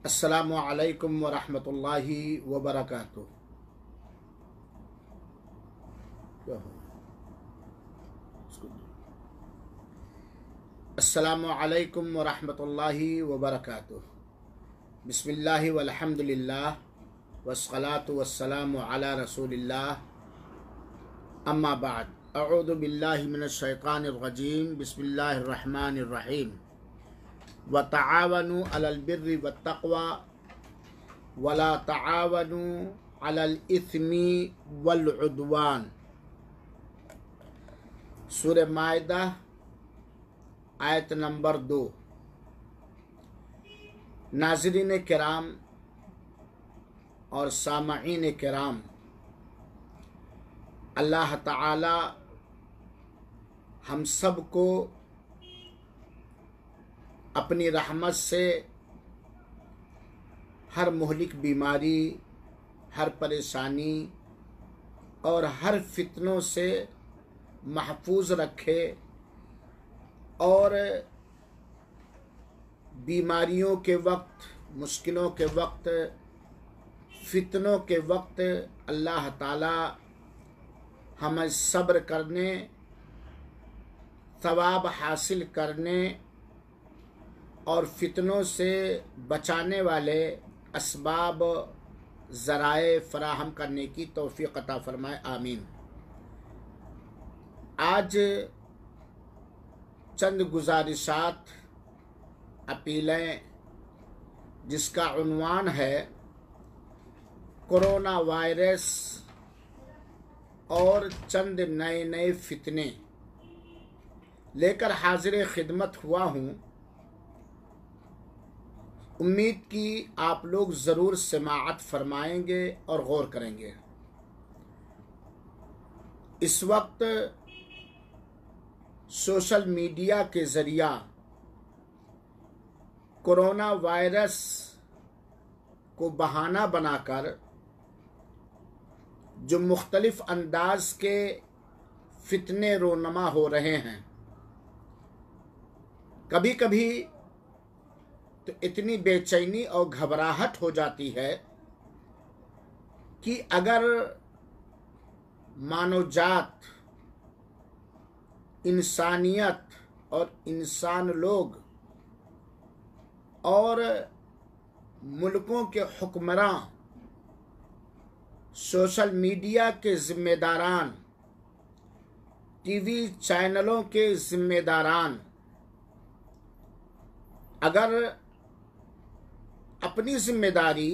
السلام عليكم ورحمة الله وبركاته السلام عليكم ورحمة الله وبركاته بسم الله والحمد لله والصلاة والسلام على رسول الله أما بعد أعوذ بالله من الشيطان الرجيم بسم الله الرحمن الرحيم व तावन अलबिर व तकवा वला तावन अलस्मी वलउदवान सुर मायदा आयत नंबर दो नाजरीन कराम और सामीन कराम अल्लाह ताला हम सब को अपनी रहमत से हर मोहलिक बीमारी हर परेशानी और हर फितनों से महफूज रखे और बीमारियों के वक्त मुश्किलों के वक्त फितनों के वक्त अल्लाह ताला हमें सब्र करने सवाब हासिल करने और फितनों से बचाने वाले इसबाब ज़राए फ़राहम करने की तोहफ़ी अता फ़रमाए आमीन आज चंद गुजारिशात अपीलें जिसका उनवान है कोरोना वायरस और चंद नए नए फितने लेकर हाजिर खिदमत हुआ हूँ उम्मीद की आप लोग ज़रूर समात फरमाएंगे और गौर करेंगे इस वक्त सोशल मीडिया के ज़रिया कोरोना वायरस को बहाना बनाकर जो मुख्तलफ़ अंदाज के फितने रोनमा हो रहे हैं कभी कभी तो इतनी बेचैनी और घबराहट हो जाती है कि अगर मानवजात इंसानियत और इंसान लोग और मुल्कों के हुक्मरां सोशल मीडिया के ज़िम्मेदारान टीवी चैनलों के ज़िम्मेदारान अगर अपनी जिम्मेदारी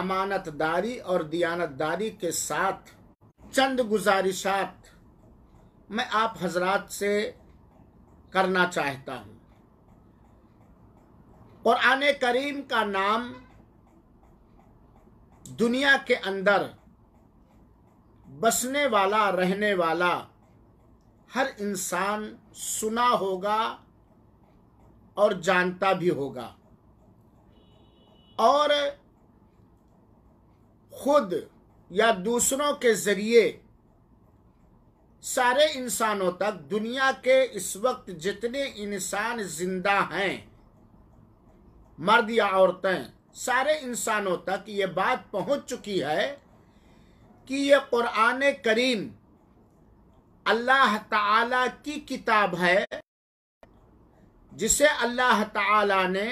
अमानतदारी और दियानतदारी के साथ चंद गुजारिशात मैं आप हजरात से करना चाहता हूँ आने करीम का नाम दुनिया के अंदर बसने वाला रहने वाला हर इंसान सुना होगा और जानता भी होगा और खुद या दूसरों के जरिए सारे इंसानों तक दुनिया के इस वक्त जितने इंसान जिंदा हैं मर्द या औरतें सारे इंसानों तक ये बात पहुंच चुकी है कि ये कुरान करीम अल्लाह ताला की किताब है जिसे अल्लाह ताला ने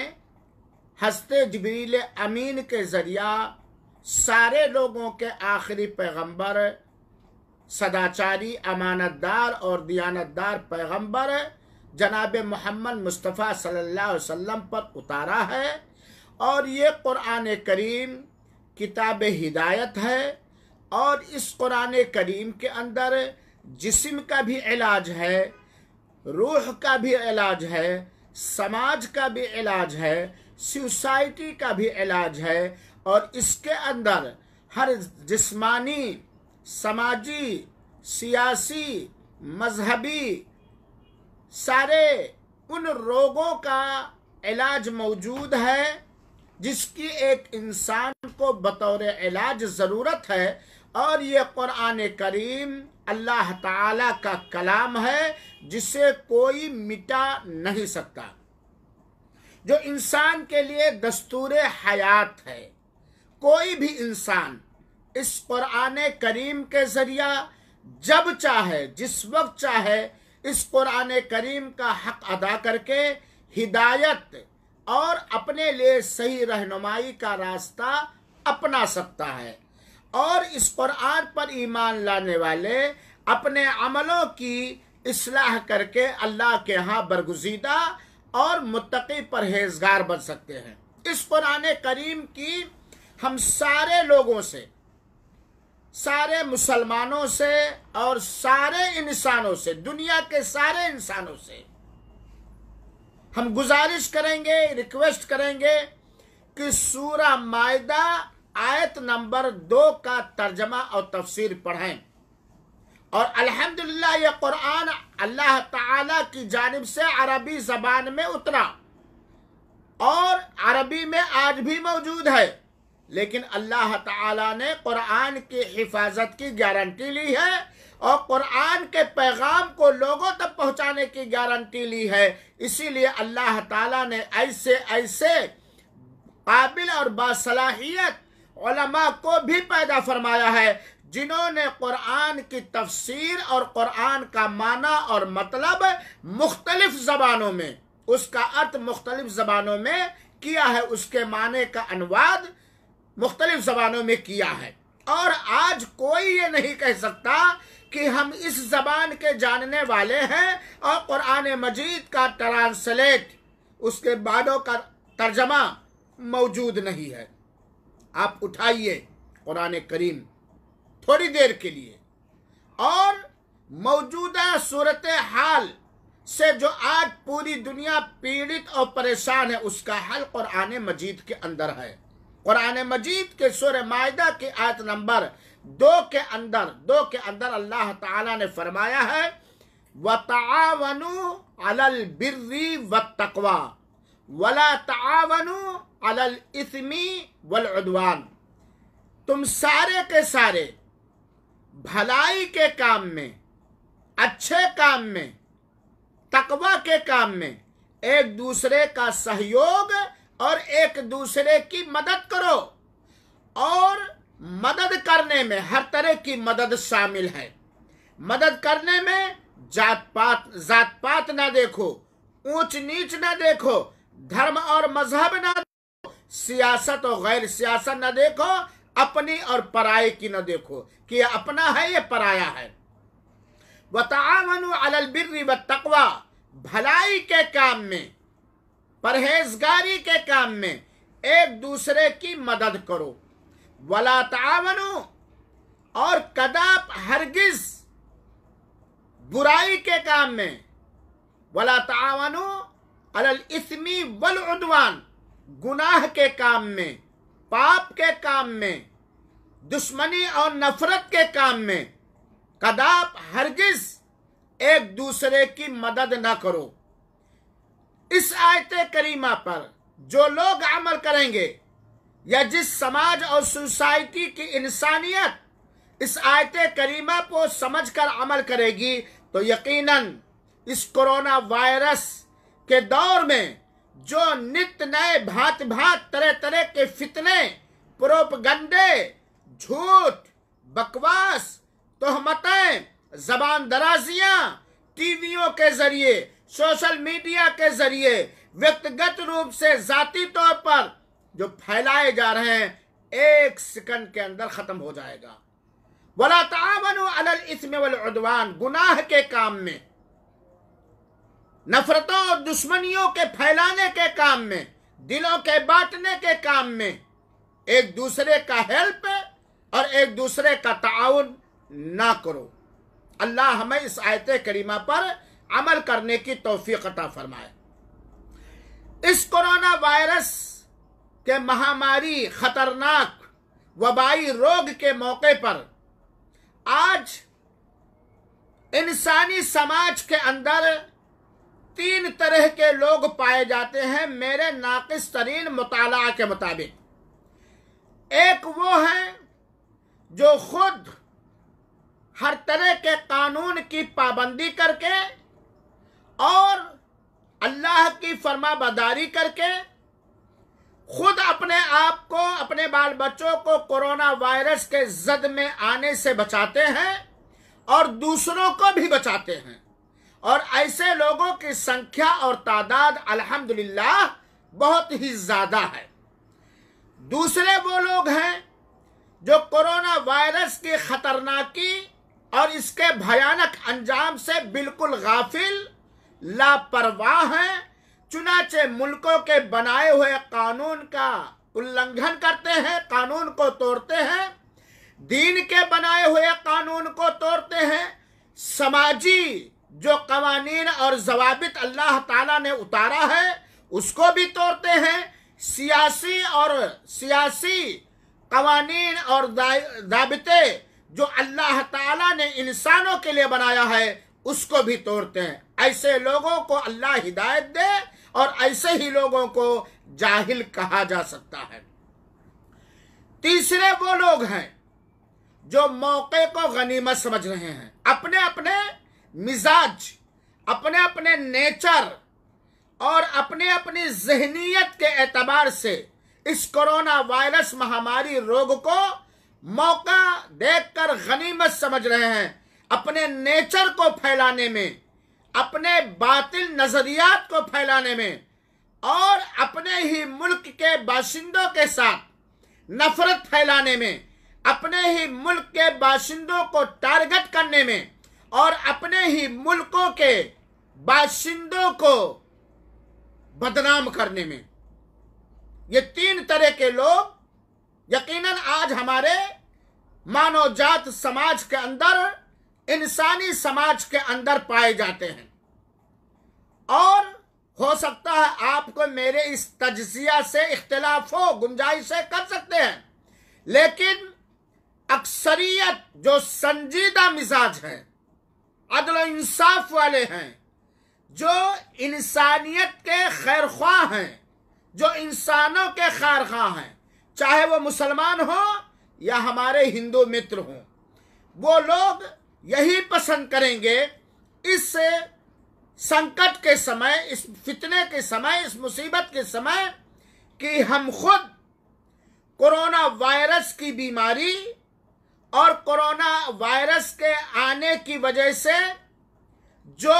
हस्ते जबरील अमीन के ज़रिया सारे लोगों के आखिरी पैगंबर सदाचारी अमानतदार और दियानतदार पैगंबर जनाब मोहम्मद मुस्तफ़ा सल्लल्लाहु वसल्लम पर उतारा है और ये क़ुरान करीम किताब हिदायत है और इस क़ुरान करीम के अंदर जिस्म का भी इलाज है रूह का भी इलाज है समाज का भी इलाज है सोसाइटी का भी इलाज है और इसके अंदर हर जिस्मानी समाजी सियासी मजहबी सारे उन रोगों का इलाज मौजूद है जिसकी एक इंसान को बतौर इलाज ज़रूरत है और ये क़ुरान करीम अल्लाह ताला का कलाम है जिसे कोई मिटा नहीं सकता जो इंसान के लिए दस्तूर हयात है कोई भी इंसान इस कुरान करीम के जरिया जब चाहे जिस वक्त चाहे इस कुरान करीम का हक अदा करके हिदायत और अपने लिए सही रहनुमाई का रास्ता अपना सकता है और इस कुरान पर ईमान लाने वाले अपने अमलों की इसलाह करके अल्लाह के यहाँ बरगुजीदा और मुतकी परहेजगार बन सकते हैं इस कुरान करीम की हम सारे लोगों से सारे मुसलमानों से और सारे इंसानों से दुनिया के सारे इंसानों से हम गुजारिश करेंगे रिक्वेस्ट करेंगे कि सूरा मायदा आयत नंबर दो का तर्जमा और तफसीर पढ़ें और अल्हम्दुलिल्लाह ये कुरान अल्लाह ताला की जानब से अरबी ज़बान में उतरा और अरबी में आज भी मौजूद है लेकिन अल्लाह ताला ने कुरान की हिफाजत की गारंटी ली है और कुरान के पैगाम को लोगों तक पहुंचाने की गारंटी ली है इसीलिए अल्लाह ताला ने ऐसे ऐसे काबिल और बासलाहियत को भी पैदा फरमाया है जिन्होंने कुरान की तफसीर और कुरान का माना और मतलब मुख्तलिफ जबानों में उसका अर्थ मुख्तलिफ जबानों में किया है उसके माने का अनुवाद मुख्तलिफ जबानों में किया है और आज कोई ये नहीं कह सकता कि हम इस जबान के जानने वाले हैं और कुरान मजीद का ट्रांसलेट उसके बादों का तर्जमा मौजूद नहीं है आप उठाइए कुरान करीम थोड़ी देर के लिए और मौजूदा सूरत हाल से जो आज पूरी दुनिया पीड़ित और परेशान है उसका हल कुरान मजीद के अंदर है कुरान मजीद के सुर मायदा की आयत नंबर दो के अंदर दो के अंदर अल्लाह ताला ने फरमाया है वतावनु अलल बिर्री व तकवा वला तावनु अलल इसमी वलवान तुम सारे के सारे भलाई के काम में अच्छे काम में तकवा के काम में एक दूसरे का सहयोग और एक दूसरे की मदद करो और मदद करने में हर तरह की मदद शामिल है मदद करने में जात पात जात पात ना देखो ऊंच नीच ना देखो धर्म और मजहब ना देखो सियासत और गैर सियासत ना देखो अपनी और पराये की न देखो कि यह अपना है यह पराया है वतावन अलबिर्री व तकवा भलाई के काम में परहेजगारी के काम में एक दूसरे की मदद करो वला और कदाप हरगिज बुराई के काम में वला तावनो अलल इसमी वल उद्वान गुनाह के काम में पाप के काम में दुश्मनी और नफरत के काम में कदाप हरगिज एक दूसरे की मदद ना करो इस आयत करीमा पर जो लोग अमल करेंगे या जिस समाज और सोसाइटी की इंसानियत इस आयत करीमा को समझकर अमल करेगी तो यकीनन इस कोरोना वायरस के दौर में जो नित नए भात भात तरह तरह के फितने प्रोपगंडे झूठ बकवास तोहमतें जबान दराजियां टीवियों के जरिए सोशल मीडिया के जरिए व्यक्तिगत रूप से जाति तौर पर जो फैलाए जा रहे हैं एक सेकंड के अंदर खत्म हो जाएगा वला तावन अलल इसमें वल गुनाह के काम में नफरतों और दुश्मनियों के फैलाने के काम में दिलों के बांटने के काम में एक दूसरे का हेल्प और एक दूसरे का ताउन ना करो अल्लाह हमें इस आयत करीमा पर अमल करने की तोफीक अता फरमाए इस कोरोना वायरस के महामारी खतरनाक वबाई रोग के मौके पर आज इंसानी समाज के अंदर तीन तरह के लोग पाए जाते हैं मेरे नाकिस तरीन मुताला के मुताबिक एक वो हैं जो खुद हर तरह के कानून की पाबंदी करके और अल्लाह की फरमाबदारी करके खुद अपने आप को अपने बाल बच्चों को कोरोना वायरस के जद में आने से बचाते हैं और दूसरों को भी बचाते हैं और ऐसे लोगों की संख्या और तादाद अल्हम्दुलिल्लाह बहुत ही ज़्यादा है दूसरे वो लोग हैं जो कोरोना वायरस की खतरनाकी और इसके भयानक अंजाम से बिल्कुल गाफिल लापरवाह हैं चुनाचे मुल्कों के बनाए हुए कानून का उल्लंघन करते हैं कानून को तोड़ते हैं दीन के बनाए हुए कानून को तोड़ते हैं समाजी जो कवानीन और जवाबित अल्लाह ताला ने उतारा है उसको भी तोड़ते हैं सियासी और सियासी कवानीन और दाबते जो अल्लाह ताला ने इंसानों के लिए बनाया है उसको भी तोड़ते हैं ऐसे लोगों को अल्लाह हिदायत दे और ऐसे ही लोगों को जाहिल कहा जा सकता है तीसरे वो लोग हैं जो मौके को गनीमत समझ रहे हैं अपने अपने मिजाज अपने अपने नेचर और अपने अपनी जहनीत के एतबार से इस कोरोना वायरस महामारी रोग को मौका देखकर गनीमत समझ रहे हैं अपने नेचर को फैलाने में अपने बातिल नजरियात को फैलाने में और अपने ही मुल्क के बाशिंदों के साथ नफरत फैलाने में अपने ही मुल्क के बाशिंदों को टारगेट करने में और अपने ही मुल्कों के बाशिंदों को बदनाम करने में ये तीन तरह के लोग यकीनन आज हमारे मानव जात समाज के अंदर इंसानी समाज के अंदर पाए जाते हैं और हो सकता है आपको मेरे इस तजिया से इख्तलाफ हो गुंजाइशें कर सकते हैं लेकिन अक्सरियत जो संजीदा मिजाज है अदल इंसाफ वाले हैं जो इंसानियत के खैर ख्वाह हैं जो इंसानों के खैर खां हैं चाहे वो मुसलमान हो या हमारे हिंदू मित्र हों वो लोग यही पसंद करेंगे इस संकट के समय इस फितने के समय इस मुसीबत के समय कि हम खुद कोरोना वायरस की बीमारी और कोरोना वायरस के आने की वजह से जो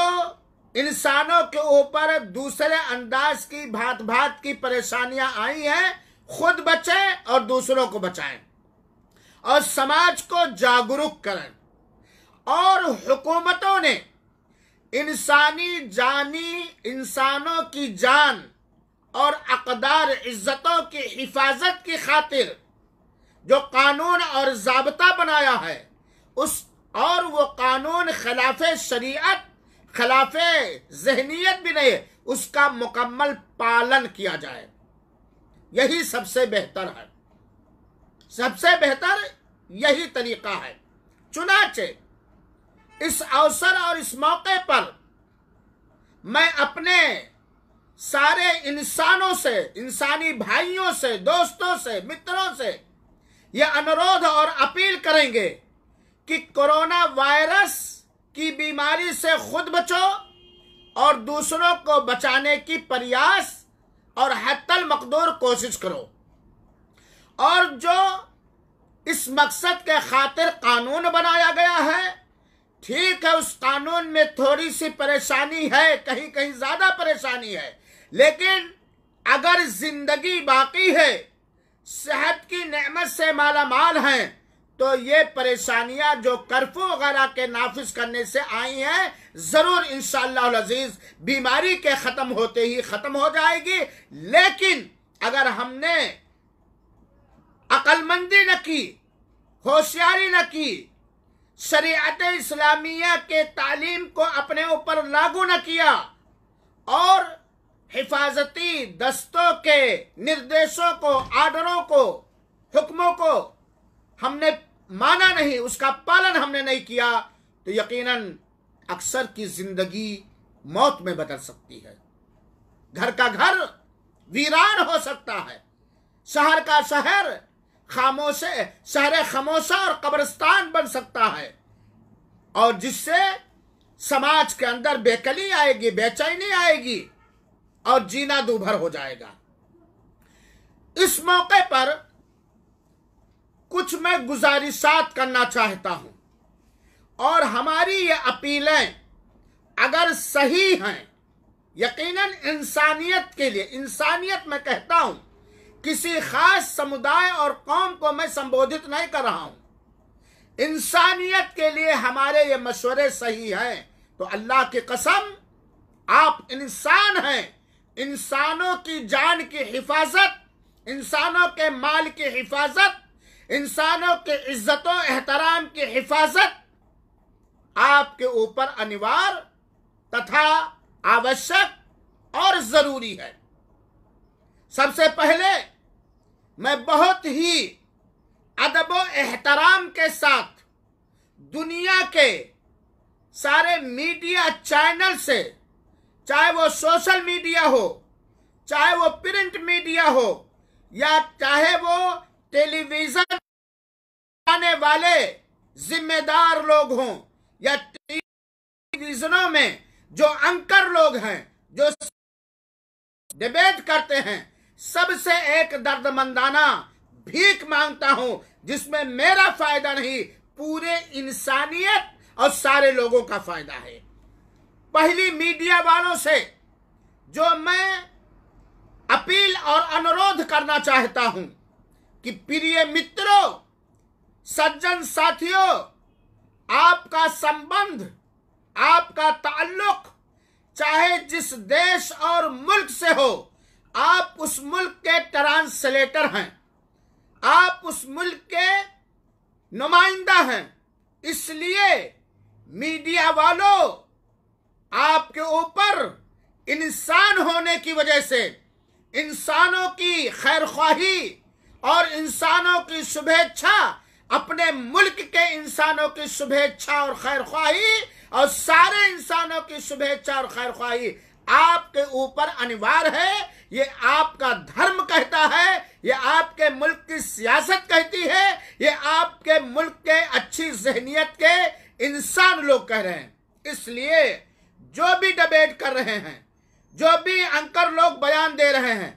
इंसानों के ऊपर दूसरे अंदाज की भात भात की परेशानियां आई हैं खुद बचें और दूसरों को बचाएं और समाज को जागरूक करें और हुकूमतों ने इंसानी जानी इंसानों की जान और अकदार इज्जतों की हिफाजत की खातिर जो कानून और जबता बनाया है उस और वो कानून खिलाफ शरीयत खिलाफ जहनीत भी नहीं उसका मुकम्मल पालन किया जाए यही सबसे बेहतर है सबसे बेहतर यही तरीका है चुनाचे इस अवसर और इस मौके पर मैं अपने सारे इंसानों से इंसानी भाइयों से दोस्तों से मित्रों से यह अनुरोध और अपील करेंगे कि कोरोना वायरस की बीमारी से खुद बचो और दूसरों को बचाने की प्रयास और हतल मकदूर कोशिश करो और जो इस मकसद के खातिर कानून बनाया गया है ठीक है उस कानून में थोड़ी सी परेशानी है कहीं कहीं ज्यादा परेशानी है लेकिन अगर जिंदगी बाकी है सेहत की नमत से माला माल हैं तो ये परेशानियां जो कर्फ्यू वगैरह के नाफिज करने से आई हैं ज़रूर इन अजीज़ बीमारी के ख़त्म होते ही ख़त्म हो जाएगी लेकिन अगर हमने अक्लमंदी न की होशियारी न की शरीयत इस्लामिया के तालीम को अपने ऊपर लागू न किया और हिफाजती दस्तों के निर्देशों को आर्डरों को हुक्मों को हमने माना नहीं उसका पालन हमने नहीं किया तो यकीनन अक्सर की जिंदगी मौत में बदल सकती है घर का घर वीरान हो सकता है शहर का शहर खामोशे शहर खामोशा और कब्रस्तान बन सकता है और जिससे समाज के अंदर बेकली आएगी बेचैनी आएगी और जीना दूभर हो जाएगा इस मौके पर कुछ मैं गुजारिशात करना चाहता हूं और हमारी ये अपीलें अगर सही हैं यकीनन इंसानियत के लिए इंसानियत मैं कहता हूं किसी खास समुदाय और कौम को मैं संबोधित नहीं कर रहा हूं इंसानियत के लिए हमारे ये मशवरे सही हैं तो अल्लाह की कसम आप इंसान हैं इंसानों की जान की हिफाजत इंसानों के माल की हिफाजत इंसानों के इज्जतों एहतराम की हिफाजत आपके ऊपर अनिवार्य तथा आवश्यक और जरूरी है सबसे पहले मैं बहुत ही अदब एहतराम के साथ दुनिया के सारे मीडिया चैनल से चाहे वो सोशल मीडिया हो चाहे वो प्रिंट मीडिया हो या चाहे वो टेलीविजन आने वाले जिम्मेदार लोग हों या टेलीविजनों में जो अंकर लोग हैं जो डिबेट करते हैं सबसे एक दर्द मंदाना भीख मांगता हूं जिसमें मेरा फायदा नहीं पूरे इंसानियत और सारे लोगों का फायदा है पहली मीडिया वालों से जो मैं अपील और अनुरोध करना चाहता हूं कि प्रिय मित्रों सज्जन साथियों आपका संबंध आपका ताल्लुक चाहे जिस देश और मुल्क से हो आप उस मुल्क के ट्रांसलेटर हैं आप उस मुल्क के नुमाइंदा हैं इसलिए मीडिया वालों आपके ऊपर इंसान होने की वजह से इंसानों की खैर ख्वाही और इंसानों की शुभेच्छा अपने मुल्क के इंसानों की शुभेच्छा और खैर ख्वाही और सारे इंसानों की शुभेच्छा और खैर ख्वाही आपके ऊपर अनिवार्य है ये आपका धर्म कहता है ये आपके मुल्क की सियासत कहती है ये आपके मुल्क के अच्छी जहनीत के इंसान लोग कह रहे हैं इसलिए जो भी डिबेट कर रहे हैं जो भी अंकर लोग बयान दे रहे हैं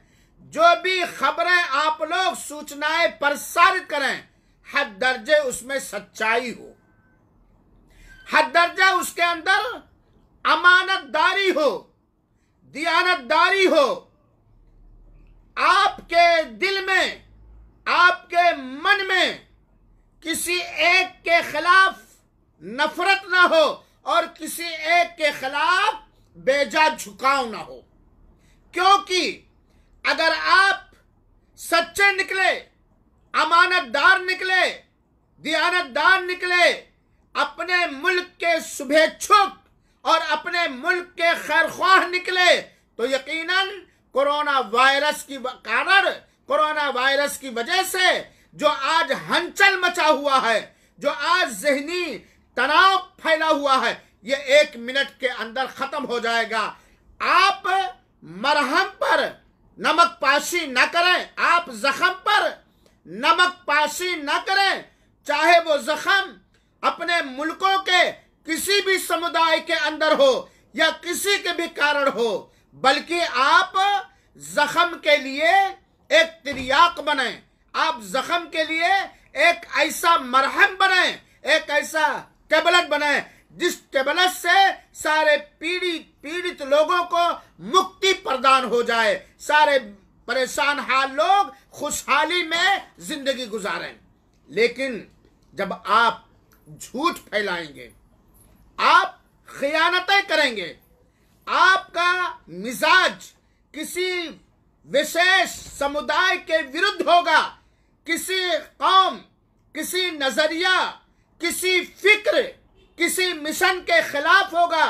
जो भी खबरें आप लोग सूचनाएं प्रसारित करें हद दर्जे उसमें सच्चाई हो हद दर्जा उसके अंदर अमानतदारी हो दियानतदारी हो आपके दिल में आपके मन में किसी एक के खिलाफ नफरत ना हो और किसी एक के खिलाफ बेजा झुकाव ना हो क्योंकि अगर आप सच्चे निकले अमानतदार निकले दियानतदार निकले अपने मुल्क के शुभेच्छुक और अपने मुल्क के खैरख्वाह निकले तो यकीनन कोरोना वायरस की कारण कोरोना वायरस की वजह से जो आज हंचल मचा हुआ है जो आज जहनी तनाव फैला हुआ है ये एक मिनट के अंदर खत्म हो जाएगा आप मरहम पर नमक पासी न करें आप जख्म पर नमक पासी न करें चाहे वो जख्म अपने मुल्कों के किसी भी समुदाय के अंदर हो या किसी के भी कारण हो बल्कि आप जख्म के लिए एक तिरियाक बने आप जख्म के लिए एक ऐसा मरहम बने एक ऐसा टेबलेट बनाए जिस टेबलेट से सारे पीड़ित पीड़ित लोगों को मुक्ति प्रदान हो जाए सारे परेशान हाल लोग खुशहाली में जिंदगी गुजारें लेकिन जब आप झूठ फैलाएंगे आप खयानतें करेंगे आपका मिजाज किसी विशेष समुदाय के विरुद्ध होगा किसी कौम किसी नजरिया किसी फिक्र किसी मिशन के खिलाफ होगा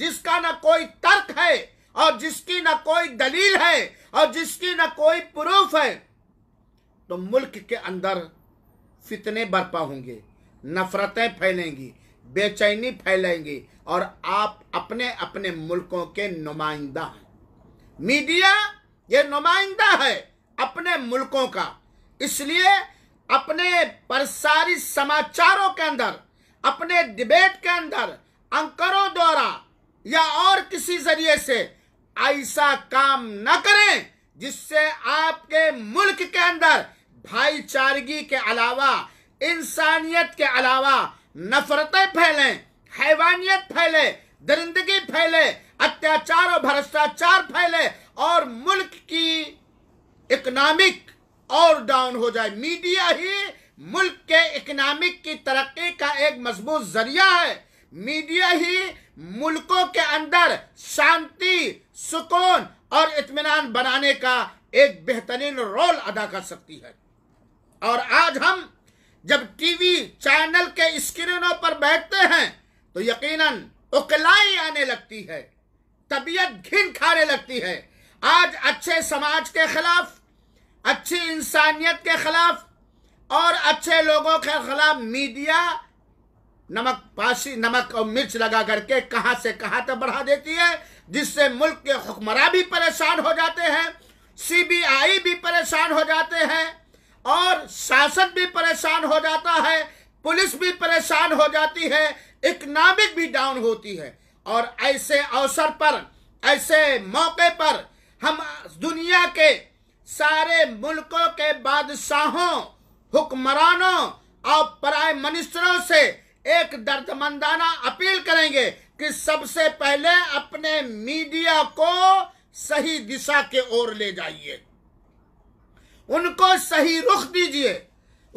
जिसका ना कोई तर्क है और जिसकी ना कोई दलील है और जिसकी ना कोई प्रूफ है तो मुल्क के अंदर फितने बरपा होंगे नफरतें फैलेंगी बेचैनी फैलेंगी और आप अपने अपने मुल्कों के नुमाइंदा हैं मीडिया ये नुमाइंदा है अपने मुल्कों का इसलिए अपने प्रसारित समाचारों के अंदर अपने डिबेट के अंदर अंकरों द्वारा या और किसी जरिए से ऐसा काम न करें जिससे आपके मुल्क के अंदर भाईचारगी के अलावा इंसानियत के अलावा नफरतें फैलें हैवानियत फैले दरिंदगी फैले अत्याचार और भ्रष्टाचार फैले और मुल्क की इकोनॉमिक और डाउन हो जाए मीडिया ही मुल्क के इकोनॉमिक की तरक्की का एक मजबूत जरिया है मीडिया ही मुल्कों के अंदर शांति सुकून और इतमान बनाने का एक बेहतरीन रोल अदा कर सकती है और आज हम जब टीवी चैनल के स्क्रीनों पर बैठते हैं तो यकीनन उकलाई आने लगती है तबीयत घिन खाने लगती है आज अच्छे समाज के खिलाफ अच्छी इंसानियत के खिलाफ और अच्छे लोगों के खिलाफ मीडिया नमक पासी नमक और मिर्च लगा करके कहां से कहां तक बढ़ा देती है जिससे मुल्क के हुक्मरा भी परेशान हो जाते हैं सीबीआई भी परेशान हो जाते हैं और शासन भी परेशान हो जाता है पुलिस भी परेशान हो जाती है इकनॉमिक भी डाउन होती है और ऐसे अवसर पर ऐसे मौके पर हम दुनिया के सारे मुल्कों के बादशाहों हुक्मरानों और प्राइम मिनिस्टरों से एक दर्दमंदाना अपील करेंगे कि सबसे पहले अपने मीडिया को सही दिशा के ओर ले जाइए उनको सही रुख दीजिए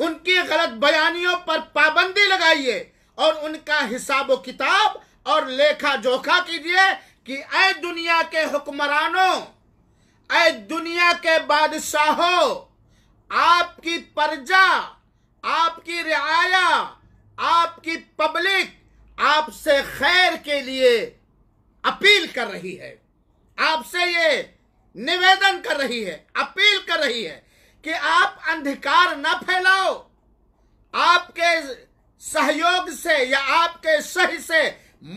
उनकी गलत बयानियों पर पाबंदी लगाइए और उनका हिसाब किताब और लेखा जोखा कीजिए कि ए दुनिया के हुक्मरानों अय दुनिया के बादशाहो आपकी प्रजा आपकी रियाया आपकी पब्लिक आपसे खैर के लिए अपील कर रही है आपसे ये निवेदन कर रही है अपील कर रही है कि आप अंधकार न फैलाओ आपके सहयोग से या आपके सही से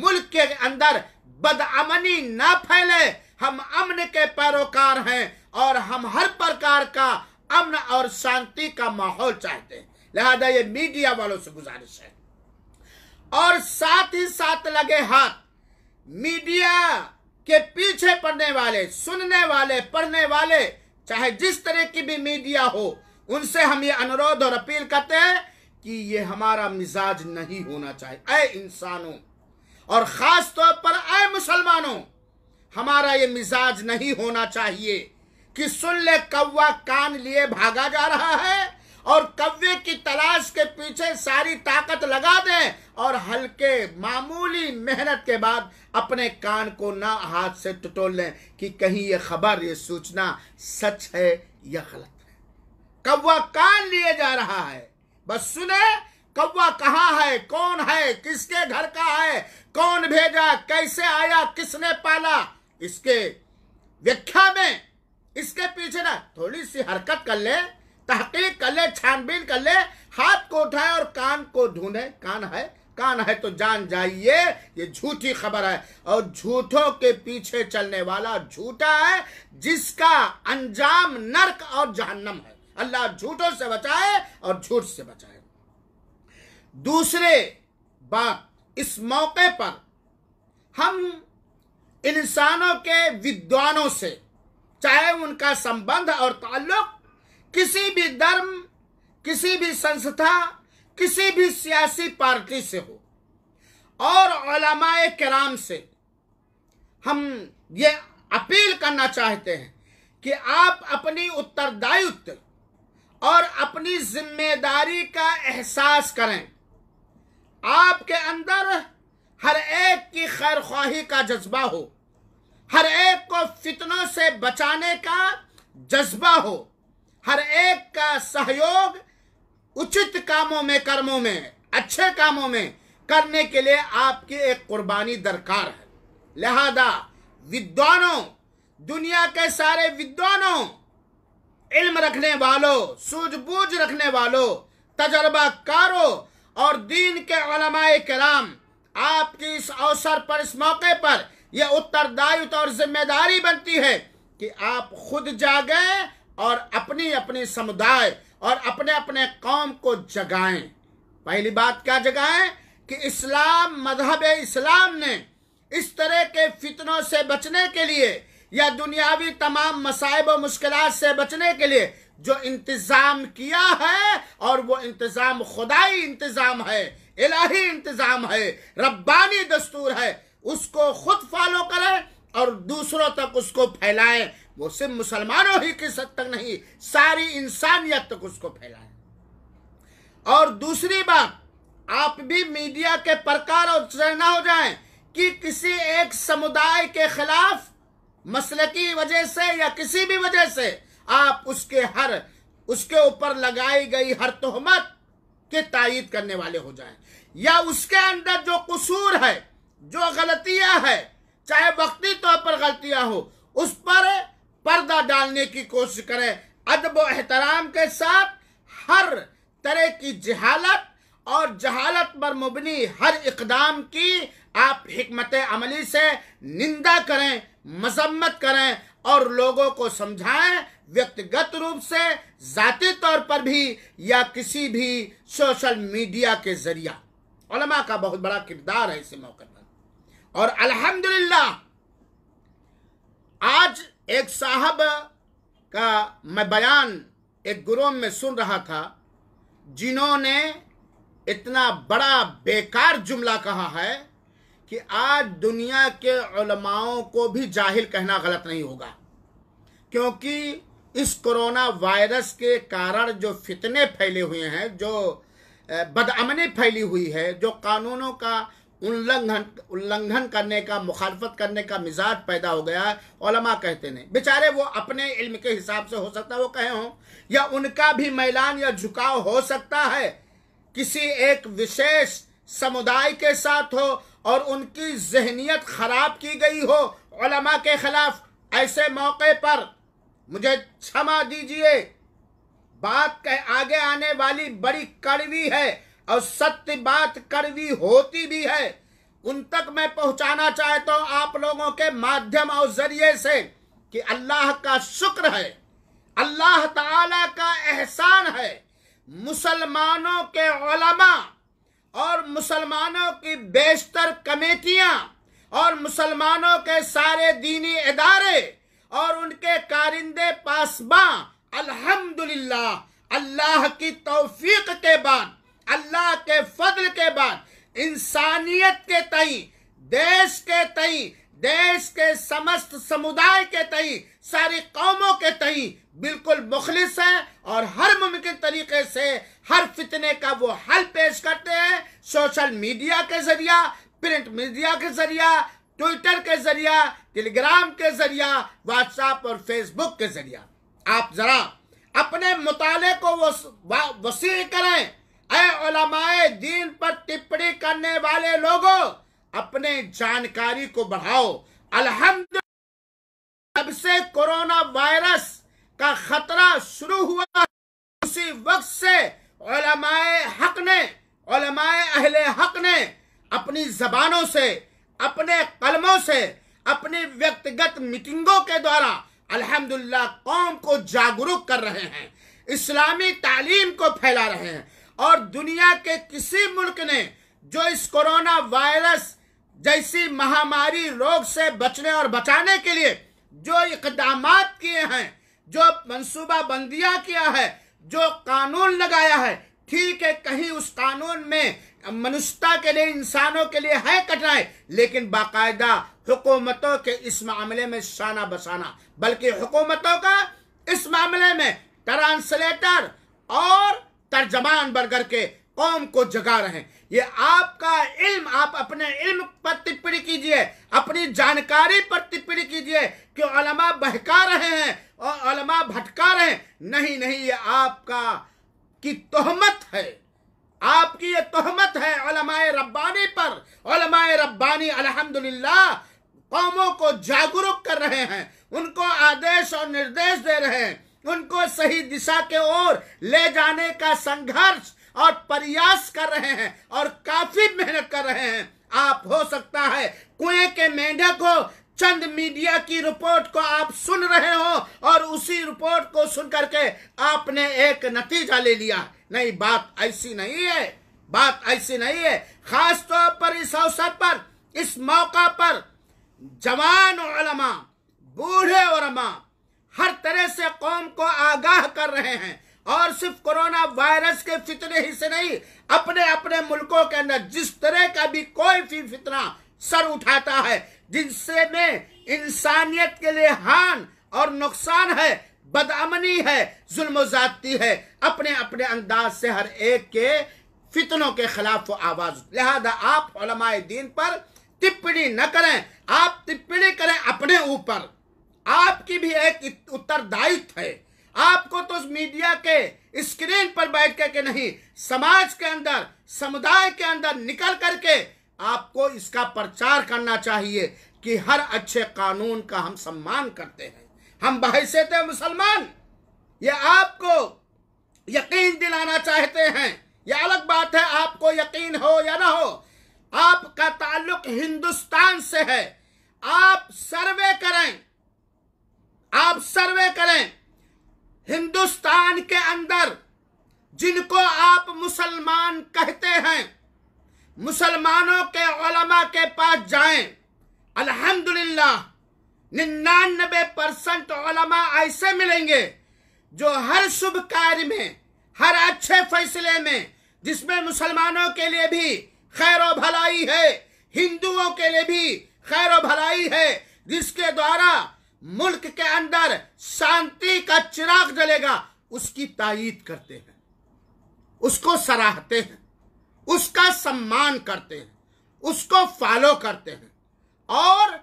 मुल्क के अंदर बदअमनी ना फैले हम अमन के पैरोकार हैं और हम हर प्रकार का अमन और शांति का माहौल चाहते हैं लिहाजा ये मीडिया वालों से गुजारिश है और साथ ही साथ लगे हाथ मीडिया के पीछे पड़ने वाले सुनने वाले पढ़ने वाले चाहे जिस तरह की भी मीडिया हो उनसे हम ये अनुरोध और अपील करते हैं कि ये हमारा मिजाज नहीं होना चाहिए अ इंसानों और खास तौर पर अ मुसलमानों हमारा ये मिजाज नहीं होना चाहिए कि सुन ले कौवा कान लिए भागा जा रहा है और कव्वे की तलाश के पीछे सारी ताकत लगा दें और हल्के मामूली मेहनत के बाद अपने कान को ना हाथ से टटोल लें कि कहीं ये खबर ये सूचना सच है या गलत है कौवा कान लिए जा रहा है बस सुने कौवा कहा है कौन है किसके घर का है कौन भेजा कैसे आया किसने पाला इसके व्याख्या में इसके पीछे ना थोड़ी सी हरकत कर ले तहकीक कर ले छानबीन कर ले हाथ को उठाए और कान को ढूंढे कान है कान है तो जान जाइए ये झूठी खबर है और झूठों के पीछे चलने वाला झूठा है जिसका अंजाम नरक और जहन्नम है अल्लाह झूठों से बचाए और झूठ से बचाए दूसरे बात इस मौके पर हम इंसानों के विद्वानों से चाहे उनका संबंध और ताल्लुक किसी भी धर्म किसी भी संस्था किसी भी सियासी पार्टी से हो और कराम से हम ये अपील करना चाहते हैं कि आप अपनी उत्तरदायित्व और अपनी जिम्मेदारी का एहसास करें आपके अंदर हर एक की खैर ख्वाही का जज्बा हो हर एक को फितनों से बचाने का जज्बा हो हर एक का सहयोग उचित कामों में कर्मों में अच्छे कामों में करने के लिए आपकी एक कुर्बानी दरकार है लिहाजा विद्वानों दुनिया के सारे विद्वानों इल्म रखने वालों सूझबूझ रखने वालों तजर्बाकारों और दीन के कराम आपकी इस अवसर पर इस मौके पर यह उत्तरदायित्व और जिम्मेदारी बनती है कि आप खुद जागें और अपनी अपनी समुदाय और अपने अपने कौम को जगाएं पहली बात क्या जगाएं कि इस्लाम मजहब इस्लाम ने इस तरह के फितनों से बचने के लिए या दुनियावी तमाम मसाइब मुश्किल से बचने के लिए जो इंतज़ाम किया है और वो इंतज़ाम खुदाई इंतज़ाम है इलाही इंतजाम है रब्बानी दस्तूर है उसको खुद फॉलो करें और दूसरों तक उसको फैलाएं वो सिर्फ मुसलमानों ही की हद तक नहीं सारी इंसानियत तक उसको फैलाएं और दूसरी बात आप भी मीडिया के प्रकार और ना हो जाएं कि किसी एक समुदाय के खिलाफ मसल की वजह से या किसी भी वजह से आप उसके हर उसके ऊपर लगाई गई हर तोहमत के तायद करने वाले हो जाएं या उसके अंदर जो कसूर है जो गलतियां है चाहे वक्ती तौर पर गलतियां हो उस पर पर्दा डालने की कोशिश करें अदब एहतराम के साथ हर तरह की जहालत और जहालत पर मबनी हर इकदाम की आप हमत अमली से निंदा करें मजम्मत करें और लोगों को समझाएं व्यक्तिगत रूप से ज़ाती तौर पर भी या किसी भी सोशल मीडिया के ज़रिया उलमा का बहुत बड़ा किरदार है इस मौके पर और अल्हम्दुलिल्लाह आज एक साहब का मैं बयान एक ग्रोह में सुन रहा था जिन्होंने इतना बड़ा बेकार जुमला कहा है कि आज दुनिया के उलमाओं को भी जाहिल कहना गलत नहीं होगा क्योंकि इस कोरोना वायरस के कारण जो फितने फैले हुए हैं जो बदअमनी फैली हुई है जो कानूनों का उल्लंघन उल्लंघन करने का मुखालफत करने का मिजाज पैदा हो गया है ओलमा कहते नहीं बेचारे वो अपने इल्म के हिसाब से हो सकता है वो कहे हों या उनका भी मैलान या झुकाव हो सकता है किसी एक विशेष समुदाय के साथ हो और उनकी जहनीत खराब की गई हो ओलमा के खिलाफ ऐसे मौके पर मुझे क्षमा दीजिए बात के आगे आने वाली बड़ी कड़वी है और सत्य बात कड़वी होती भी है उन तक मैं पहुंचाना चाहता तो हूं आप लोगों के माध्यम और जरिए से कि अल्लाह का शुक्र है अल्लाह ताला का एहसान है मुसलमानों के ओलमा और मुसलमानों की बेशतर कमेटियां और मुसलमानों के सारे दीनी इदारे और उनके कारिंदे पासबां अल्हम्दुलिल्लाह अल्लाह की तौफीक के बाद अल्लाह के फजल के बाद इंसानियत के तई देश के तई देश के समस्त समुदाय के तई सारी कौमों के तई बिल्कुल मुखलिस हैं और हर मुमकिन तरीके से हर फितने का वो हल पेश करते हैं सोशल मीडिया के जरिया प्रिंट मीडिया के जरिया ट्विटर के जरिया टेलीग्राम के जरिया व्हाट्सएप और फेसबुक के जरिया आप ज़रा अपने मुताले को वसी करें अलामाए दीन पर टिप्पणी करने वाले लोगों अपने जानकारी को बढ़ाओ अलहमद जब से कोरोना वायरस का खतरा शुरू हुआ उसी वक्त से ओलमाए हक ने ओलमाए अहले हक ने अपनी जबानों से अपने कलमों से अपनी व्यक्तिगत मीटिंगों के द्वारा अल्हम्दुलिल्लाह कौम को जागरूक कर रहे हैं इस्लामी तालीम को फैला रहे हैं और दुनिया के किसी मुल्क ने जो इस कोरोना वायरस जैसी महामारी रोग से बचने और बचाने के लिए जो इकदाम किए हैं जो मनसूबा बंदियां किया है जो कानून लगाया है ठीक है कहीं उस कानून में मनुष्यता के लिए इंसानों के लिए है कठिनाई लेकिन बाकायदा हुकूमतों के इस मामले में शाना बसाना बल्कि हुकूमतों का इस मामले में ट्रांसलेटर और तर्जमान बनकर के कौम को जगा रहे हैं ये आपका इल्म आप अपने इल्म पर टिप्पणी कीजिए अपनी जानकारी पर टिप्पणी कीजिए कि ओलमा बहका रहे हैं और ओलमा भटका रहे हैं नहीं नहीं ये आपका की तोहमत है आपकी ये तोहमत है रब्बानी पर रब्बानी अलहमदुल्ला कौमों को जागरूक कर रहे हैं उनको आदेश और निर्देश दे रहे हैं उनको सही दिशा के ओर ले जाने का संघर्ष और प्रयास कर रहे हैं और काफी मेहनत कर रहे हैं आप हो सकता है कुएं के मेंढक हो चंद मीडिया की रिपोर्ट को आप सुन रहे हो और उसी रिपोर्ट को सुन करके आपने एक नतीजा ले लिया नहीं बात ऐसी नहीं है बात ऐसी नहीं है खास तौर पर इस अवसर पर इस मौका पर जवान उलमा बूढ़े उलमा हर तरह से कौम को आगाह कर रहे हैं और सिर्फ कोरोना वायरस के फितने ही से नहीं अपने अपने मुल्कों के अंदर जिस तरह का भी कोई भी फितना सर उठाता है जिनसे में इंसानियत के लिए हान और नुकसान है बदअमनी है जुल्म है अपने अपने अंदाज से हर एक के फितनों के खिलाफ वो आवाज लिहाजा आप दीन पर टिप्पणी न करें आप टिप्पणी करें अपने ऊपर आपकी भी एक उत्तरदायित्व है आपको तो मीडिया के स्क्रीन पर बैठ के नहीं समाज के अंदर समुदाय के अंदर निकल करके आपको इसका प्रचार करना चाहिए कि हर अच्छे कानून का हम सम्मान करते हैं हम बहसीत मुसलमान ये आपको यकीन दिलाना चाहते हैं यह अलग बात है आपको यकीन हो या ना हो आपका ताल्लुक हिंदुस्तान से है आप सर्वे करें आप सर्वे करें हिंदुस्तान के अंदर जिनको आप मुसलमान कहते हैं मुसलमानों के ओलमा के पास जाएं अल्हम्दुलिल्लाह निन्यानबे परसेंट ओलमा ऐसे मिलेंगे जो हर शुभ कार्य में हर अच्छे फैसले में जिसमें मुसलमानों के लिए भी खैर भलाई है हिंदुओं के लिए भी खैर भलाई है जिसके द्वारा मुल्क के अंदर शांति का चिराग जलेगा उसकी तायीद करते हैं उसको सराहते हैं उसका सम्मान करते हैं उसको फॉलो करते हैं और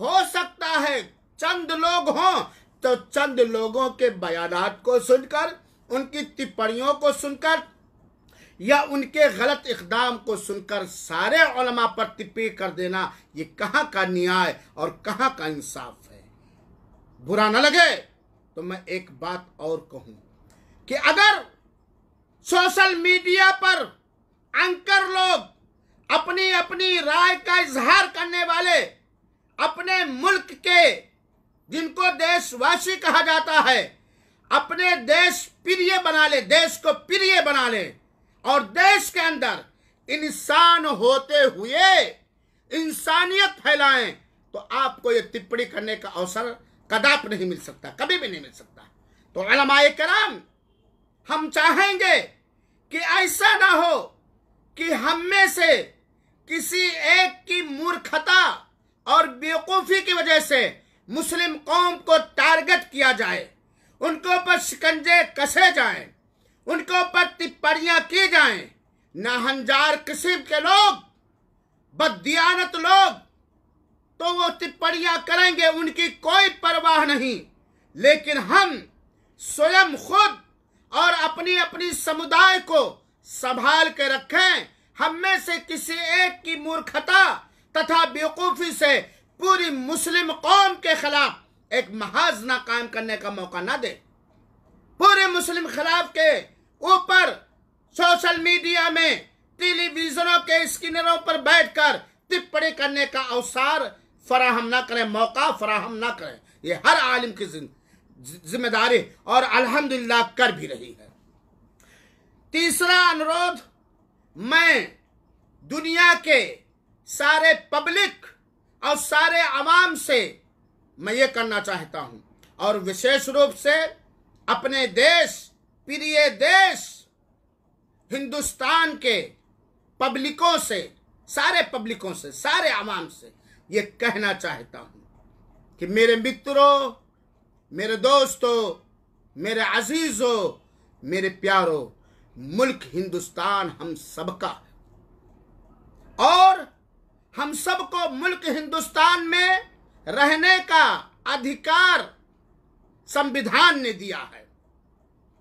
हो सकता है चंद लोग हों तो चंद लोगों के बयानात को सुनकर उनकी टिप्पणियों को सुनकर या उनके गलत इकदाम को सुनकर सारे उलमा पर टिप्पणी कर देना ये कहाँ का न्याय और कहाँ का इंसाफ है बुरा ना लगे तो मैं एक बात और कहूं कि अगर सोशल मीडिया पर एंकर लोग अपनी अपनी राय का इजहार करने वाले अपने मुल्क के जिनको देशवासी कहा जाता है अपने देश प्रिय बना ले देश को प्रिय बना ले और देश के अंदर इंसान होते हुए इंसानियत फैलाएं तो आपको ये टिप्पणी करने का अवसर कदाप नहीं मिल सकता कभी भी नहीं मिल सकता तो अलमाए कराम हम चाहेंगे कि ऐसा ना हो कि हम में से किसी एक की मूर्खता और बेवकूफ़ी की वजह से मुस्लिम कौम को टारगेट किया जाए उनके ऊपर शिकंजे कसे जाएं उनके ऊपर टिप्पणियां की जाएं नाहंजार किस्म के लोग बददियानत लोग तो वो टिप्पणियां करेंगे उनकी कोई परवाह नहीं लेकिन हम स्वयं खुद और अपनी अपनी समुदाय को संभाल के रखें हम में से किसी एक की मूर्खता तथा बेवकूफ़ी से पूरी मुस्लिम कौम के खिलाफ एक महाजना कायम करने का मौका ना दे पूरे मुस्लिम खिलाफ के ऊपर सोशल मीडिया में टेलीविजनों के स्क्रीनरों पर बैठकर टिप्पणी करने का अवसर फराहम ना करें मौका फराहम ना करें यह हर आलिम की जिम्मेदारी और अल्हम्दुलिल्लाह कर भी रही है तीसरा अनुरोध मैं दुनिया के सारे पब्लिक और सारे आवाम से मैं ये करना चाहता हूं और विशेष रूप से अपने देश फिर ये देश हिंदुस्तान के पब्लिकों से सारे पब्लिकों से सारे आवाम से ये कहना चाहता हूं कि मेरे मित्रों मेरे दोस्तों मेरे अजीजों मेरे प्यारों मुल्क हिंदुस्तान हम सबका है और हम सबको मुल्क हिंदुस्तान में रहने का अधिकार संविधान ने दिया है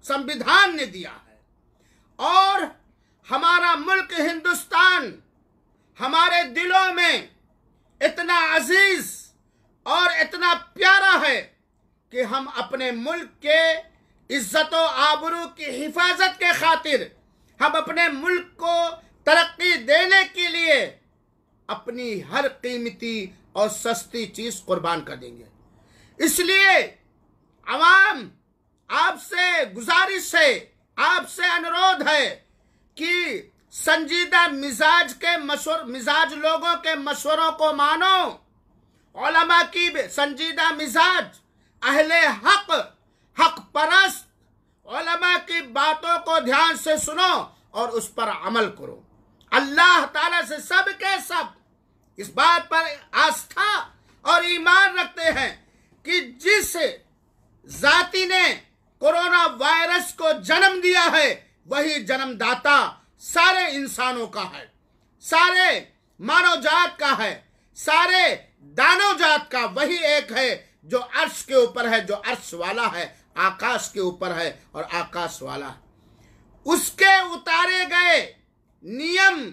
संविधान ने दिया है और हमारा मुल्क हिंदुस्तान हमारे दिलों में इतना अजीज और इतना प्यारा है कि हम अपने मुल्क के इज्जत आबरू की हिफाजत के खातिर हम अपने मुल्क को तरक्की देने के लिए अपनी हर कीमती और सस्ती चीज कुर्बान कर देंगे इसलिए आवाम आपसे गुजारिश है आपसे अनुरोध है कि संजीदा मिजाज के मशवर मिजाज लोगों के मशवरों को मानो ओलमा की संजीदा मिजाज अहले हक हक परस्त ओलमा की बातों को ध्यान से सुनो और उस पर अमल करो अल्लाह ताला से सब के सब इस बात पर आस्था और ईमान रखते हैं कि जिस जाति ने कोरोना वायरस को जन्म दिया है वही जन्मदाता सारे इंसानों का है सारे मानव जात का है सारे दानव जात का वही एक है जो अर्श के ऊपर है जो अर्श वाला है आकाश के ऊपर है और आकाश वाला है उसके उतारे गए नियम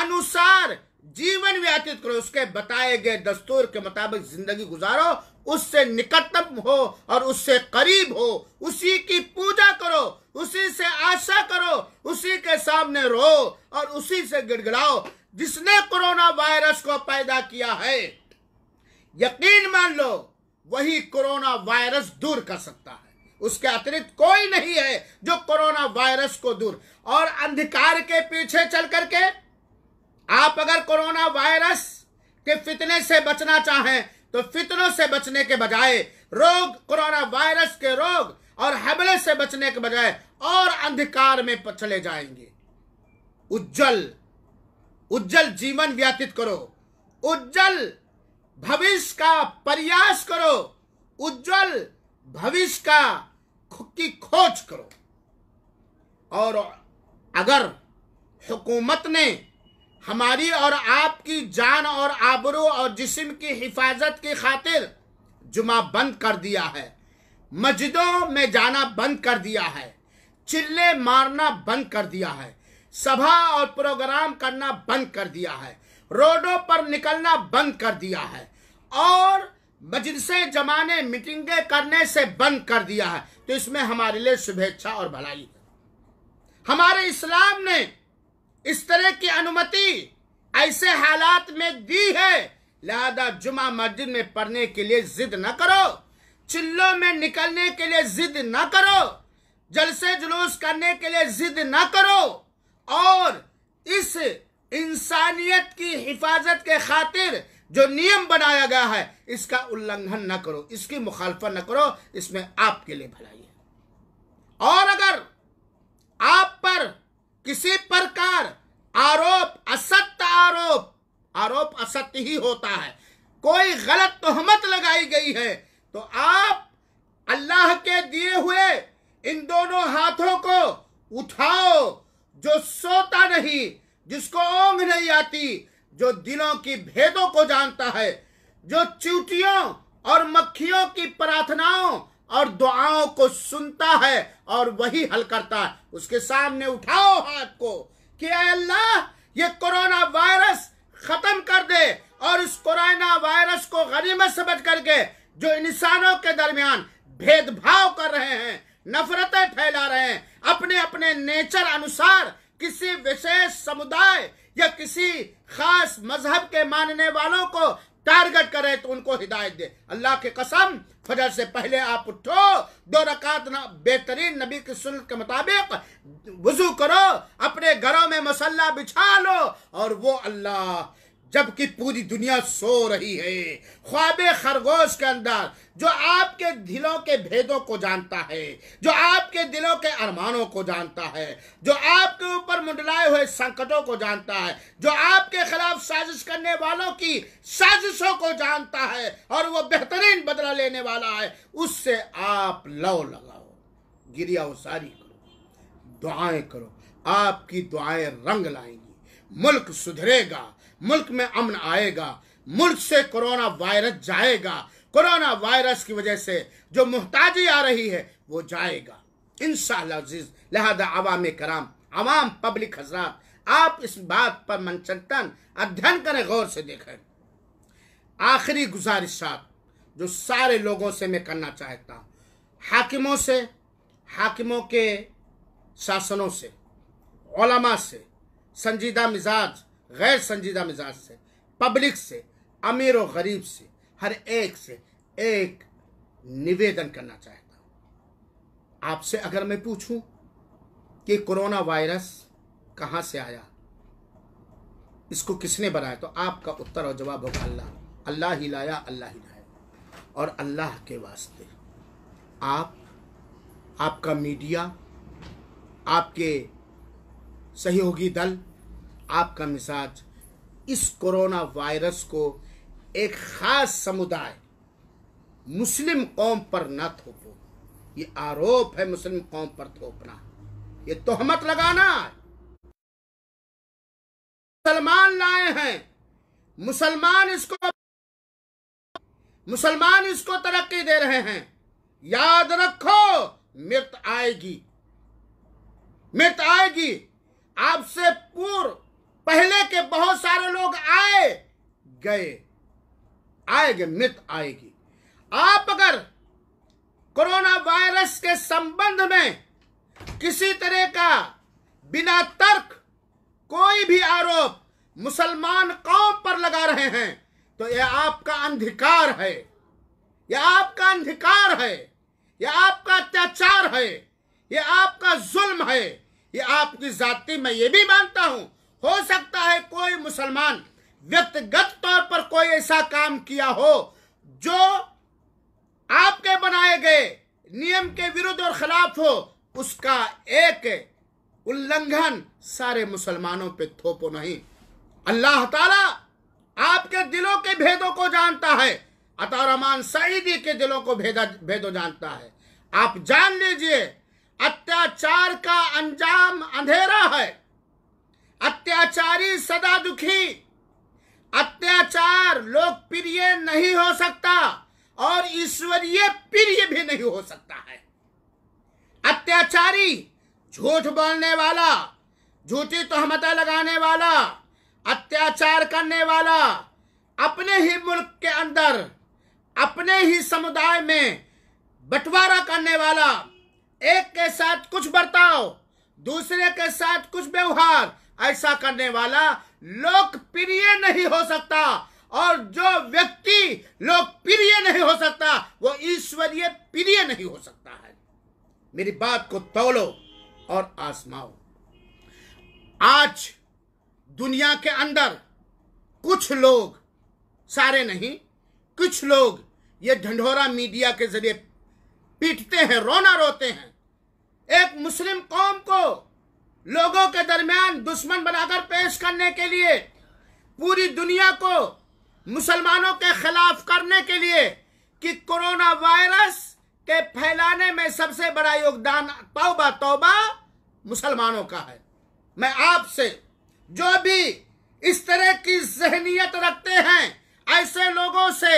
अनुसार जीवन व्यतीत करो उसके बताए गए दस्तूर के मुताबिक जिंदगी गुजारो उससे निकटतम हो और उससे करीब हो उसी की पूजा करो उसी से आशा करो उसी के सामने रो और उसी से गिड़गड़ाओ जिसने कोरोना वायरस को पैदा किया है यकीन मान लो वही कोरोना वायरस दूर कर सकता है उसके अतिरिक्त कोई नहीं है जो कोरोना वायरस को दूर और अंधकार के पीछे चल करके आप अगर कोरोना वायरस के फितने से बचना चाहें तो फितरों से बचने के बजाय रोग कोरोना वायरस के रोग और हबले से बचने के बजाय और अंधकार में चले जाएंगे उज्जवल उज्जवल जीवन व्यतीत करो उज्जवल भविष्य का प्रयास करो उज्जवल भविष्य का की खोज करो और अगर हुकूमत ने हमारी और आपकी जान और आबरू और जिस्म की हिफाजत की खातिर जुमा बंद कर दिया है मस्जिदों में जाना बंद कर दिया है चिल्ले मारना बंद कर दिया है सभा और प्रोग्राम करना बंद कर दिया है रोडों पर निकलना बंद कर दिया है और मजलिसें जमाने मीटिंगें करने से बंद कर दिया है तो इसमें हमारे लिए शुभेच्छा और भलाई है हमारे इस्लाम ने इस तरह की अनुमति ऐसे हालात में दी है लिहाजा जुमा मस्जिद में पढ़ने के लिए जिद न करो चिल्लो में निकलने के लिए जिद न करो जलसे जुलूस करने के लिए जिद न करो और इस इंसानियत की हिफाजत के खातिर जो नियम बनाया गया है इसका उल्लंघन न करो इसकी मुखालफत न करो इसमें आपके लिए भलाई है और अगर आप पर किसी प्रकार आरोप असत्य आरोप आरोप असत्य ही होता है कोई गलत तोहमत लगाई गई है तो आप अल्लाह के दिए हुए इन दोनों हाथों को उठाओ जो सोता नहीं जिसको ओंग नहीं आती जो दिलों की भेदों को जानता है जो चूटियों और मक्खियों की प्रार्थनाओं और दुआओं को सुनता है और वही हल करता है उसके सामने उठाओ हाथ को कि अल्लाह ये कोरोना वायरस ख़त्म कर दे और इस कोरोना वायरस को गनीमत समझ करके जो इंसानों के दरमियान भेदभाव कर रहे हैं नफरतें फैला रहे हैं अपने अपने नेचर अनुसार किसी विशेष समुदाय या किसी खास मजहब के मानने वालों को टारगेट करे तो उनको हिदायत दे अल्लाह की कसम फजर से पहले आप उठो दो रकात ना बेहतरीन नबी की सुन्नत के मुताबिक वजू करो अपने घरों में मसल्ला बिछा लो और वो अल्लाह जबकि पूरी दुनिया सो रही है ख्वाब खरगोश के अंदर जो आपके दिलों के भेदों को जानता है जो आपके दिलों के अरमानों को जानता है जो आपके ऊपर मुंडलाए हुए संकटों को जानता है जो आपके खिलाफ साजिश करने वालों की साजिशों को जानता है और वो बेहतरीन बदला लेने वाला है उससे आप लौ लगाओ गिरिया करो दुआएं करो आपकी दुआएं रंग लाएंगी मुल्क सुधरेगा मुल्क में अमन आएगा मुल्क से कोरोना वायरस जाएगा कोरोना वायरस की वजह से जो मोहताजी आ रही है वो जाएगा इन शजीज लिहाजा आवाम कराम आवाम पब्लिक हजरा आप इस बात पर मनचंतन अध्ययन करें गौर से देखें आखिरी गुजारिशात जो सारे लोगों से मैं करना चाहता हूँ हाकिमों से हाकिमों के शासनों से से संजीदा मिजाज गैर संजीदा मिजाज से पब्लिक से अमीर और गरीब से हर एक से एक निवेदन करना चाहता हूं आपसे अगर मैं पूछूं कि कोरोना वायरस कहां से आया इसको किसने बनाया तो आपका उत्तर और जवाब होगा अल्लाह अल्लाह ही लाया अल्लाह ही लाया और अल्लाह के वास्ते आप आपका मीडिया आपके सहयोगी दल आपका मिजाज इस कोरोना वायरस को एक ख़ास समुदाय मुस्लिम कौम पर न थोपो ये आरोप है मुस्लिम कौम पर थोपना ये तोहमत लगाना मुसलमान लाए हैं मुसलमान इसको मुसलमान इसको तरक्की दे रहे हैं याद रखो मृत आएगी मृत आएगी आपसे पूर्व पहले के बहुत सारे लोग आए गए आएगे मित आएगी आप अगर कोरोना वायरस के संबंध में किसी तरह का बिना तर्क कोई भी आरोप मुसलमान कौम पर लगा रहे हैं तो यह आपका अंधकार है यह आपका अंधकार है यह आपका अत्याचार है यह आपका जुल्म है यह आपकी जाति मैं ये भी मानता हूं हो सकता है कोई मुसलमान व्यक्तिगत तौर पर कोई ऐसा काम किया हो जो आपके बनाए गए नियम के विरुद्ध और खिलाफ हो उसका एक उल्लंघन सारे मुसलमानों पे थोपो नहीं अल्लाह ताला आपके दिलों के भेदों को जानता है अतारमान सईदी के दिलों को भेदा भेदों जानता है आप जान लीजिए अत्याचार का अंजाम अंधेरा है अत्याचारी सदा दुखी अत्याचार लोकप्रिय नहीं हो सकता और ईश्वरीय प्रिय भी नहीं हो सकता है अत्याचारी झूठ बोलने वाला झूठी तोहमता लगाने वाला अत्याचार करने वाला अपने ही मुल्क के अंदर अपने ही समुदाय में बंटवारा करने वाला एक के साथ कुछ बर्ताव दूसरे के साथ कुछ व्यवहार ऐसा करने वाला लोकप्रिय नहीं हो सकता और जो व्यक्ति लोकप्रिय नहीं हो सकता वो ईश्वरीय प्रिय नहीं हो सकता है मेरी बात को तोलो और आसमाओ आज दुनिया के अंदर कुछ लोग सारे नहीं कुछ लोग ये ढंढोरा मीडिया के जरिए पीटते हैं रोना रोते हैं एक मुस्लिम कौम को लोगों के दरमियान दुश्मन बनाकर पेश करने के लिए पूरी दुनिया को मुसलमानों के खिलाफ करने के लिए कि कोरोना वायरस के फैलाने में सबसे बड़ा योगदान तौबा तौबा मुसलमानों का है मैं आपसे जो भी इस तरह की जहनीत रखते हैं ऐसे लोगों से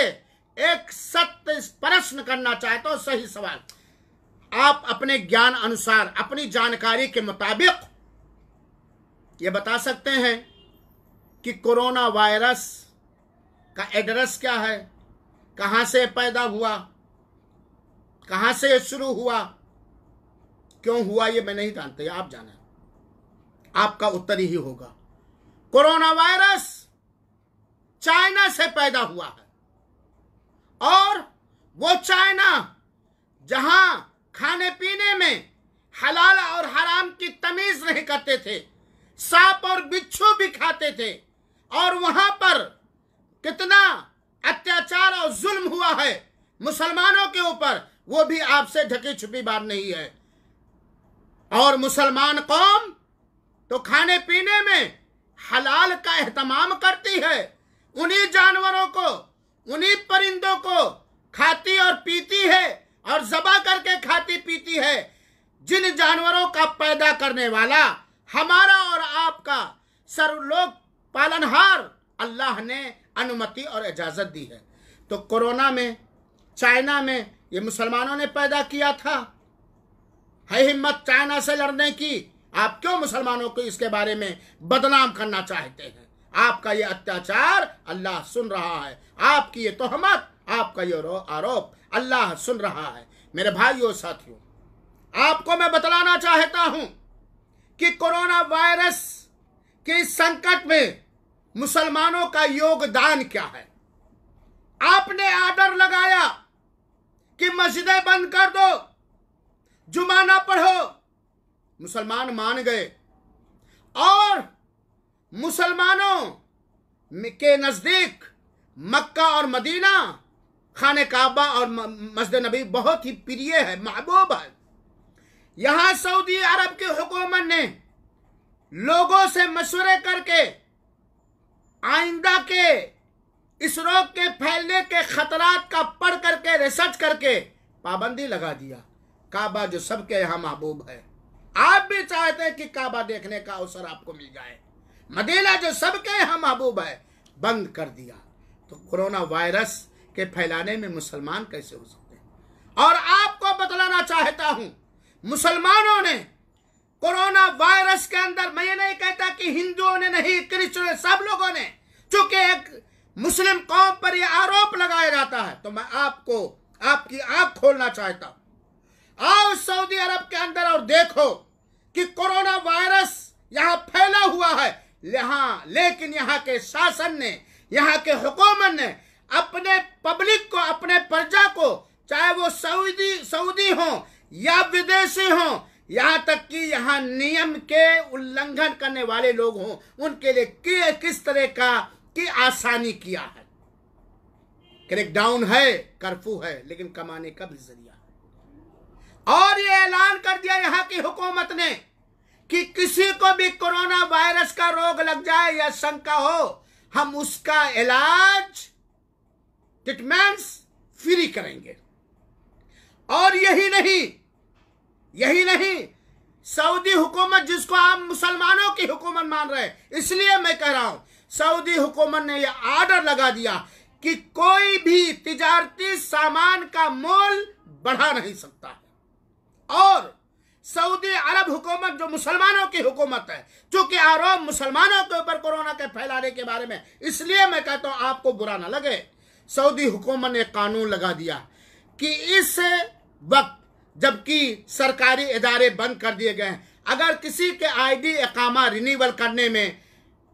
एक सत्य प्रश्न करना चाहता हूं सही सवाल आप अपने ज्ञान अनुसार अपनी जानकारी के मुताबिक ये बता सकते हैं कि कोरोना वायरस का एड्रेस क्या है कहां से पैदा हुआ कहां से शुरू हुआ क्यों हुआ ये मैं नहीं जानते आप जाने आपका उत्तर ही होगा कोरोना वायरस चाइना से पैदा हुआ है और वो चाइना जहां खाने पीने में हलाल और हराम की तमीज नहीं करते थे सांप और बिच्छू भी खाते थे और वहां पर कितना अत्याचार और जुल्म हुआ है मुसलमानों के ऊपर वो भी आपसे ढकी छुपी बात नहीं है और मुसलमान कौम तो खाने पीने में हलाल का एहतमाम करती है उन्हीं जानवरों को उन्हीं परिंदों को खाती और पीती है और जबा करके खाती पीती है जिन जानवरों का पैदा करने वाला हमारा और आपका सर्वलोक पालनहार अल्लाह ने अनुमति और इजाज़त दी है तो कोरोना में चाइना में ये मुसलमानों ने पैदा किया था है हिम्मत चाइना से लड़ने की आप क्यों मुसलमानों को इसके बारे में बदनाम करना चाहते हैं आपका ये अत्याचार अल्लाह सुन रहा है आपकी ये तोहमत आपका ये आरोप अल्लाह सुन रहा है मेरे भाइयों साथियों आपको मैं बतलाना चाहता हूं कि कोरोना वायरस के संकट में मुसलमानों का योगदान क्या है आपने आर्डर लगाया कि मस्जिदें बंद कर दो जुमाना पढ़ो मुसलमान मान गए और मुसलमानों के नज़दीक मक्का और मदीना खान काबा और मस्जिद नबी बहुत ही प्रिय है महबूब है यहां सऊदी अरब की हुकूमत ने लोगों से मशवरे करके आइंदा के इस रोग के फैलने के खतरात का पढ़ करके रिसर्च करके पाबंदी लगा दिया काबा जो सबके यहाँ महबूब है आप भी चाहते हैं कि काबा देखने का अवसर आपको मिल जाए मदीना जो सबके यहाँ महबूब है बंद कर दिया तो कोरोना वायरस के फैलाने में मुसलमान कैसे हो सकते हैं और आपको बतलाना चाहता हूं मुसलमानों ने कोरोना वायरस के अंदर मैं ये नहीं कहता कि हिंदुओं ने नहीं क्रिश्चन सब लोगों ने चूंकि एक मुस्लिम कौम पर यह आरोप लगाया जाता है तो मैं आपको आपकी आंख खोलना चाहता हूं आओ सऊदी अरब के अंदर और देखो कि कोरोना वायरस यहां फैला हुआ है यहां लेकिन यहां के शासन ने यहां के हुकूमत ने अपने पब्लिक को अपने प्रजा को चाहे वो सऊदी सऊदी हो या विदेशी हो यहां तक कि यहां नियम के उल्लंघन करने वाले लोग हों उनके लिए कि, किस तरह का की आसानी किया है क्रेकडाउन है कर्फ्यू है लेकिन कमाने का भी जरिया है और ये ऐलान कर दिया यहां की हुकूमत ने कि किसी को भी कोरोना वायरस का रोग लग जाए या शंका हो हम उसका इलाज ट्रीटमेंट्स फ्री करेंगे और यही नहीं यही नहीं सऊदी हुकूमत जिसको आप मुसलमानों की हुकूमत मान रहे हैं इसलिए मैं कह रहा हूं सऊदी हुकूमत ने यह आर्डर लगा दिया कि कोई भी तिजारती सामान का मोल बढ़ा नहीं सकता और सऊदी अरब हुकूमत जो मुसलमानों की हुकूमत है चूंकि आरोप मुसलमानों के ऊपर कोरोना के फैलाने के बारे में इसलिए मैं कहता हूं आपको बुरा ना लगे सऊदी हुकूमत ने कानून लगा दिया कि इस वक्त जबकि सरकारी इदारे बंद कर दिए गए हैं अगर किसी के आईडी एकामा रिनीवल करने में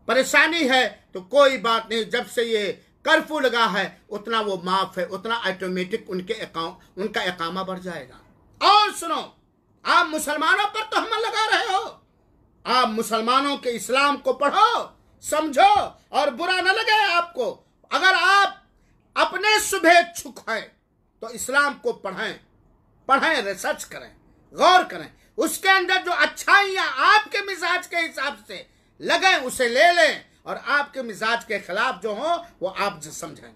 परेशानी है तो कोई बात नहीं जब से ये कर्फ्यू लगा है उतना वो माफ है उतना ऑटोमेटिक उनके अकाउंट उनका एकामा बढ़ जाएगा और सुनो आप मुसलमानों पर तो हमल लगा रहे हो आप मुसलमानों के इस्लाम को पढ़ो समझो और बुरा ना लगे आपको अगर आप अपने शुभेच्छुक हैं तो इस्लाम को पढ़ें पढ़ें रिसर्च करें गौर करें उसके अंदर जो अच्छाइयाँ आपके मिजाज के हिसाब से लगें उसे ले लें और आपके मिजाज के खिलाफ जो हो वो आप समझें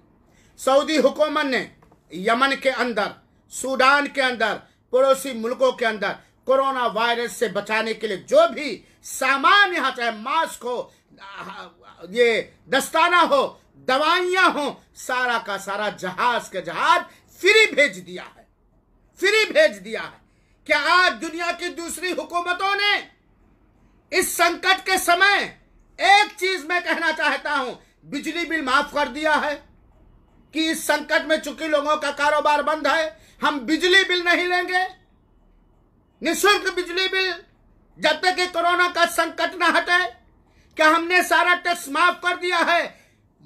सऊदी हुकूमत ने यमन के अंदर सूडान के अंदर पड़ोसी मुल्कों के अंदर कोरोना वायरस से बचाने के लिए जो भी सामान यहाँ चाहे मास्क हो ये दस्ताना हो दवाइयाँ हो सारा का सारा जहाज के जहाज फ्री भेज दिया है फ्री भेज दिया है क्या आज दुनिया की दूसरी हुकूमतों ने इस संकट के समय एक चीज मैं कहना चाहता हूं बिजली बिल माफ कर दिया है कि इस संकट में चुकी लोगों का कारोबार बंद है हम बिजली बिल नहीं लेंगे निशुल्क बिजली बिल जब तक कि कोरोना का संकट न हटे क्या हमने सारा टैक्स माफ कर दिया है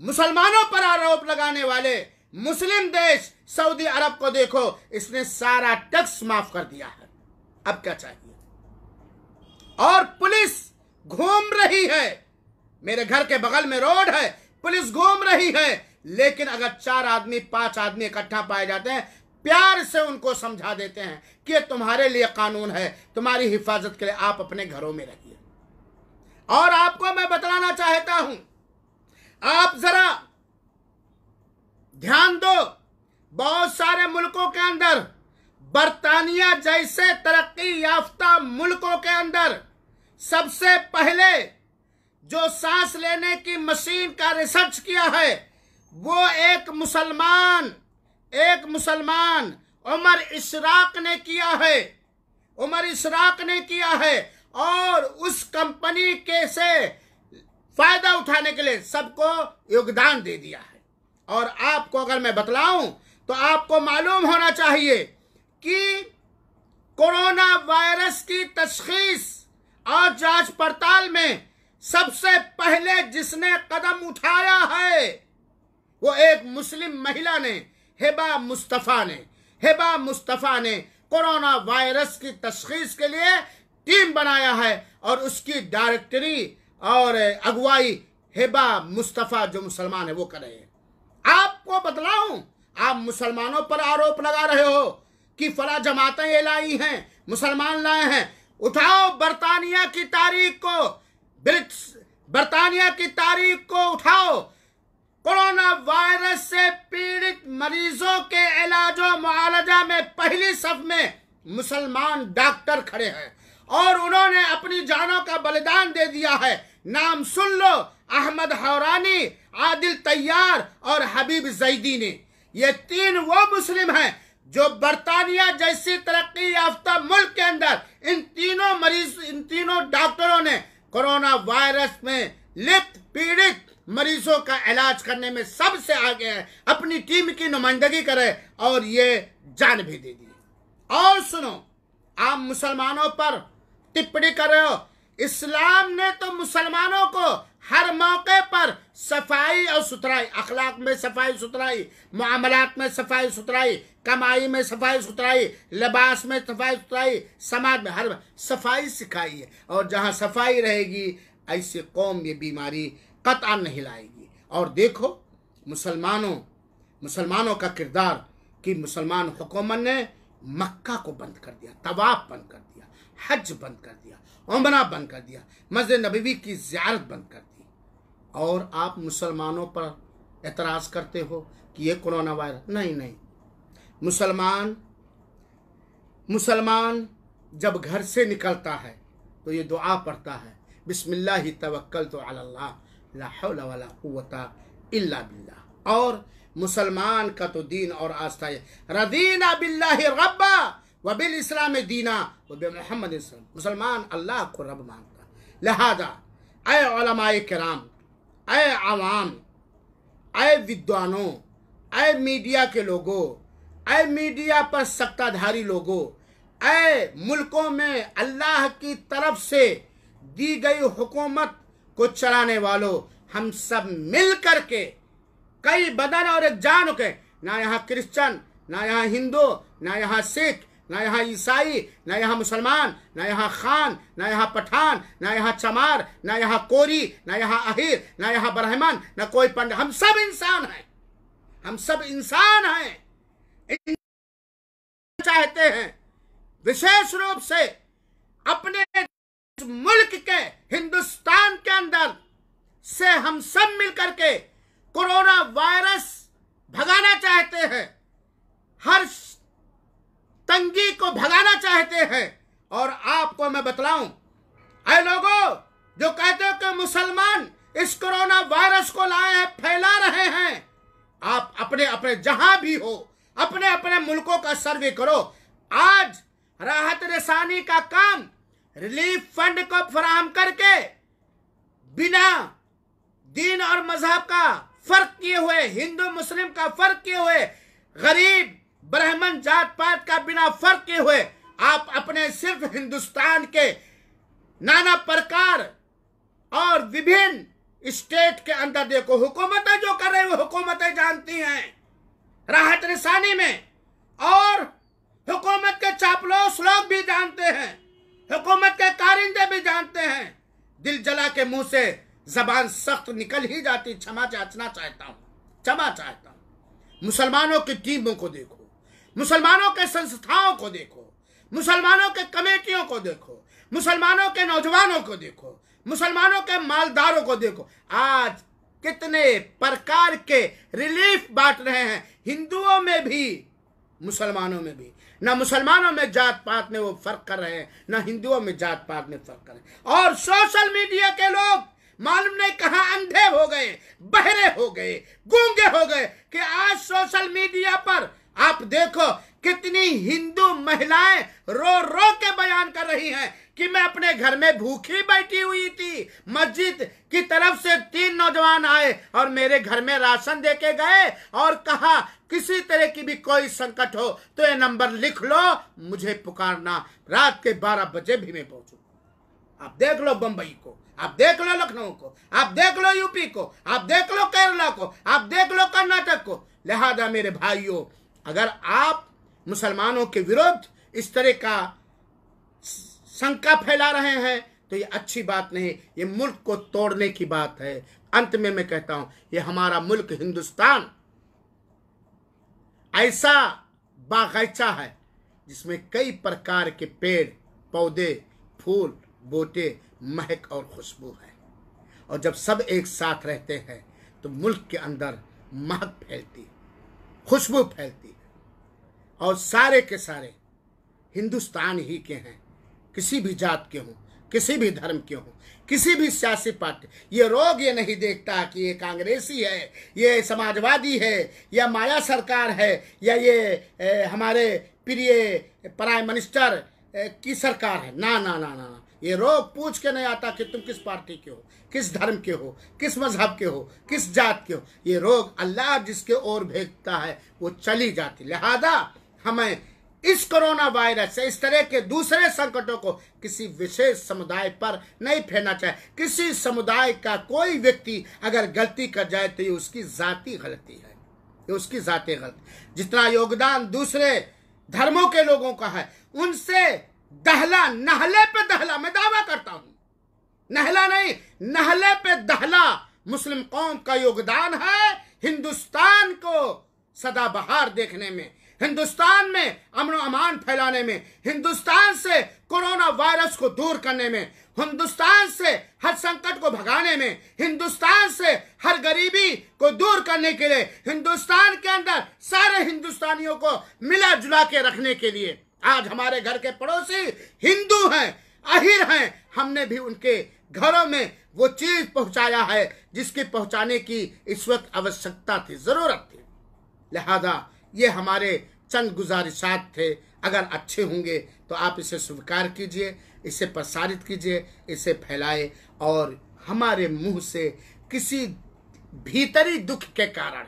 मुसलमानों पर आरोप लगाने वाले मुस्लिम देश सऊदी अरब को देखो इसने सारा टैक्स माफ कर दिया है अब क्या चाहिए और पुलिस घूम रही है मेरे घर के बगल में रोड है पुलिस घूम रही है लेकिन अगर चार आदमी पांच आदमी इकट्ठा पाए जाते हैं प्यार से उनको समझा देते हैं कि तुम्हारे लिए कानून है तुम्हारी हिफाजत के लिए आप अपने घरों में रहिए और आपको मैं बतलाना चाहता हूं आप जरा ध्यान दो बहुत सारे मुल्कों के अंदर बर्तानिया जैसे तरक्की याफ्ता मुल्कों के अंदर सबसे पहले जो सांस लेने की मशीन का रिसर्च किया है वो एक मुसलमान एक मुसलमान उमर इशराक ने किया है उमर इशराक ने किया है और उस कंपनी के से फायदा उठाने के लिए सबको योगदान दे दिया है और आपको अगर मैं बतलाऊं तो आपको मालूम होना चाहिए कि कोरोना वायरस की तशखीस और जांच पड़ताल में सबसे पहले जिसने कदम उठाया है वो एक मुस्लिम महिला ने हेबा मुस्तफ़ा ने हेबा मुस्तफ़ा ने कोरोना वायरस की तशखीस के लिए टीम बनाया है और उसकी डायरेक्टरी और अगुवाई हेबा मुस्तफ़ा जो मुसलमान है वो कर रहे हैं आपको बतलाऊं आप मुसलमानों पर आरोप लगा रहे हो कि फला जमातें ये लाई हैं मुसलमान लाए हैं उठाओ बर्तानिया की तारीख को ब्रिट्स बर्तानिया की तारीख को उठाओ कोरोना वायरस से पीड़ित मरीजों के इलाज और मुआलजा में पहली सफ में मुसलमान डॉक्टर खड़े हैं और उन्होंने अपनी जानों का बलिदान दे दिया है नाम सुन लो अहमद हौरानी आदिल तैयार और हबीब जैदी ने ये तीन वो मुस्लिम हैं जो बरतानिया जैसी तरक्की याफ्ता मुल्क के अंदर इन तीनों मरीज इन तीनों डॉक्टरों ने कोरोना वायरस में लिप्त पीड़ित मरीजों का इलाज करने में सबसे आगे है अपनी टीम की नुमाइंदगी करे और ये जान भी दे दी और सुनो आप मुसलमानों पर टिप्पणी कर रहे हो इस्लाम ने तो मुसलमानों को हर मौके पर सफाई और सुथराई अखलाक में सफाई सुथराई मामलात में सफाई सुथराई कमाई में सफाई सुथराई लिबास में सफाई सुथराई समाज में हर सफाई सिखाई है और जहाँ सफाई रहेगी ऐसे कौम ये बीमारी कतार नहीं लाएगी और देखो मुसलमानों मुसलमानों का किरदार कि मुसलमान हुकूमत ने मक्का को बंद कर दिया तवाफ बंद कर दिया हज बंद कर दिया उमरा बंद कर दिया मस्जिद नबीवी की ज्यारत बंद कर दिया और आप मुसलमानों पर एतराज़ करते हो कि ये कोरोना वायरस नहीं नहीं मुसलमान मुसलमान जब घर से निकलता है तो ये दुआ पढ़ता है बिस्मिल्लाह ही तवक्ल तो अल्लाह इल्ला बिल्ला और मुसलमान का तो दीन और आस्था है रदीना बिल्ला रब्बा वबिल इस्लाम दीना व बे मोहम्मद मुसलमान अल्लाह को रब मानता लिहाजा अय कराम अय आवाम अय विद्वानों अय मीडिया के लोगों अय मीडिया पर सत्ताधारी लोगों अय मुल्कों में अल्लाह की तरफ से दी गई हुकूमत को चलाने वालों हम सब मिल कर के कई बदन और एक जान के ना यहाँ क्रिश्चन ना यहाँ हिंदू ना यहाँ सिख ना यहाँ ईसाई ना यहाँ मुसलमान ना यहाँ खान ना यहाँ पठान ना यहाँ चमार ना यहाँ कोरी ना यहाँ अहिर ना यहाँ ब्राह्मण ना कोई पंडित हम सब इंसान हैं हम सब इंसान हैं चाहते हैं विशेष रूप से अपने मुल्क के हिंदुस्तान के अंदर से हम सब मिलकर के कोरोना वायरस भगाना चाहते हैं हर तंगी को भगाना चाहते हैं और आपको मैं बतलाऊं अरे लोगों जो कहते हो कि मुसलमान इस कोरोना वायरस को लाए हैं फैला रहे हैं आप अपने अपने जहां भी हो अपने अपने मुल्कों का सर्वे करो आज राहत रसानी का काम रिलीफ फंड को फराहम करके बिना दीन और मजहब का फर्क किए हुए हिंदू मुस्लिम का फर्क किए हुए गरीब ब्राह्मण जात पात का बिना फर्क के हुए आप अपने सिर्फ हिंदुस्तान के नाना प्रकार और विभिन्न स्टेट के अंदर देखो हुकूमतें जो कर रहे वो हुकूमतें जानती हैं राहत निशानी में और हुकूमत के चापलोस लोग भी जानते हैं हुकूमत के कारिंदे भी जानते हैं दिल जला के मुंह से जबान सख्त निकल ही जाती क्षमा चाचना चाहता हूं क्षमा चाहता हूं मुसलमानों की टीमों को देखो मुसलमानों के संस्थाओं को देखो मुसलमानों के कमेटियों को देखो मुसलमानों के नौजवानों को देखो मुसलमानों के मालदारों को देखो आज कितने प्रकार के रिलीफ बांट रहे हैं हिंदुओं में भी मुसलमानों में भी ना मुसलमानों में जात पात में वो फर्क कर रहे हैं ना हिंदुओं में जात पात में फर्क कर रहे हैं और सोशल मीडिया के लोग मालूम नहीं कहा अंधे हो गए बहरे हो गए गूंगे हो गए कि आज सोशल मीडिया पर आप देखो कितनी हिंदू महिलाएं रो रो के बयान कर रही हैं कि मैं अपने घर में भूखी बैठी हुई थी मस्जिद की तरफ से तीन नौजवान आए और मेरे घर में राशन दे के गए और कहा किसी तरह की भी कोई संकट हो तो ये नंबर लिख लो मुझे पुकारना रात के बारह बजे भी मैं पहुंचू आप देख लो बंबई को आप देख लो लखनऊ को आप देख लो यूपी को आप देख लो केरला को आप देख लो कर्नाटक को लिहाजा मेरे भाइयों अगर आप मुसलमानों के विरुद्ध इस तरह का शंका फैला रहे हैं तो ये अच्छी बात नहीं ये मुल्क को तोड़ने की बात है अंत में मैं कहता हूं ये हमारा मुल्क हिंदुस्तान ऐसा बागैचा है जिसमें कई प्रकार के पेड़ पौधे फूल बोटे महक और खुशबू है और जब सब एक साथ रहते हैं तो मुल्क के अंदर महक फैलती खुशबू फैलती और सारे के सारे हिंदुस्तान ही के हैं किसी भी जात के हों किसी भी धर्म के हों किसी भी सियासी पार्टी ये रोग ये नहीं देखता कि ये कांग्रेसी है ये समाजवादी है या माया सरकार है या ये ए, हमारे प्रिय प्राइम मिनिस्टर की सरकार है ना ना ना ना ये रोग पूछ के नहीं आता कि तुम किस पार्टी के हो किस धर्म के हो किस मजहब के हो किस जात के हो ये रोग अल्लाह जिसके ओर भेजता है वो चली जाती लिहाजा हमें इस कोरोना वायरस से इस तरह के दूसरे संकटों को किसी विशेष समुदाय पर नहीं फैलना चाहिए किसी समुदाय का कोई व्यक्ति अगर गलती कर जाए तो ये उसकी जाति गलती है ये उसकी जाति गलती जितना योगदान दूसरे धर्मों के लोगों का है उनसे दहला नहले पे दहला मैं दावा करता हूं नहला नहीं नहले पे दहला मुस्लिम कौम का योगदान है हिंदुस्तान को सदाबहार देखने में हिंदुस्तान में अमन अमान फैलाने में हिंदुस्तान से कोरोना वायरस को दूर करने में हिंदुस्तान से हर संकट को भगाने में हिंदुस्तान से हर गरीबी को दूर करने के लिए हिंदुस्तान के अंदर सारे हिंदुस्तानियों को मिला जुला के रखने के लिए आज हमारे घर के पड़ोसी हिंदू हैं अहिर हैं हमने भी उनके घरों में वो चीज पहुंचाया है जिसकी पहुंचाने की इस वक्त आवश्यकता थी जरूरत थी लिहाजा ये हमारे चंद गुजारिशात थे अगर अच्छे होंगे तो आप इसे स्वीकार कीजिए इसे प्रसारित कीजिए इसे फैलाए और हमारे मुंह से किसी भीतरी दुख के कारण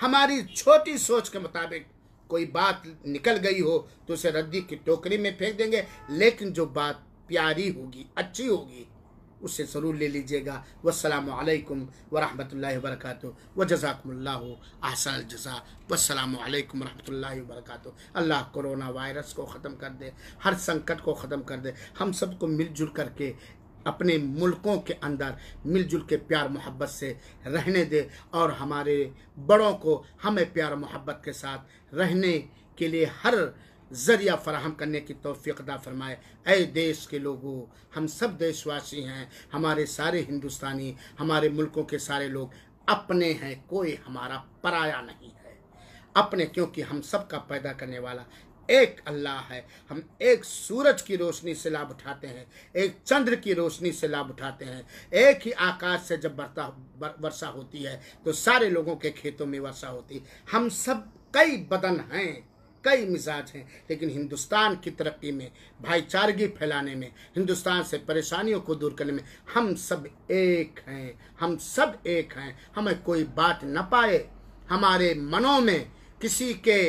हमारी छोटी सोच के मुताबिक कोई बात निकल गई हो तो उसे रद्दी की टोकरी में फेंक देंगे लेकिन जो बात प्यारी होगी अच्छी होगी उससे ज़रूर ले लीजिएगा वसलम वरहमल वर्क व जजाकमल्ला आसल जजा वसलम वरहमल वरक अल्लाह कोरोना वायरस को ख़त्म कर दे हर संकट को ख़त्म कर दे हम सबको मिलजुल करके अपने मुल्कों के अंदर मिलजुल के प्यार मोहब्बत से रहने दे और हमारे बड़ों को हमें प्यार मोहब्बत के साथ रहने के लिए हर ज़रिया फराहम करने की तोफ़ीकदा फरमाए अय देश के लोगों हम सब देशवासी हैं हमारे सारे हिंदुस्तानी हमारे मुल्कों के सारे लोग अपने हैं कोई हमारा पराया नहीं है अपने क्योंकि हम सब का पैदा करने वाला एक अल्लाह है हम एक सूरज की रोशनी से लाभ उठाते हैं एक चंद्र की रोशनी से लाभ उठाते हैं एक ही आकाश से जब बरता वर्षा होती है तो सारे लोगों के खेतों में वर्षा होती हम सब कई बदन हैं कई मिजाज हैं लेकिन हिंदुस्तान की तरक्की में भाईचारगी फैलाने में हिंदुस्तान से परेशानियों को दूर करने में हम सब एक हैं हम सब एक हैं हमें कोई बात न पाए हमारे मनों में किसी के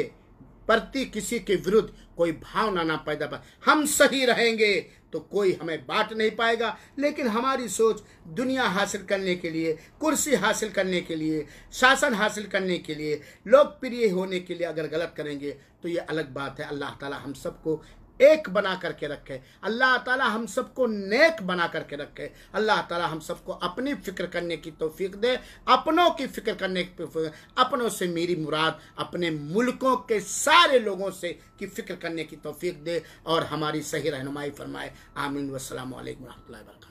प्रति किसी के विरुद्ध कोई भावना ना पैदा पाए हम सही रहेंगे तो कोई हमें बांट नहीं पाएगा लेकिन हमारी सोच दुनिया हासिल करने के लिए कुर्सी हासिल करने के लिए शासन हासिल करने के लिए लोकप्रिय होने के लिए अगर गलत करेंगे तो ये अलग बात है अल्लाह ताला हम सबको एक बना करके रखे अल्लाह ताला हम सबको नेक बना करके रखे अल्लाह ताला हम सबको अपनी फिक्र करने की तोफीक दे अपनों की फिक्र करने की अपनों से मेरी मुराद अपने मुल्कों के सारे लोगों से की फिक्र करने की तोफीक दे और हमारी सही रहनुमाई फरमाए आमीन वसलम वरह वर्क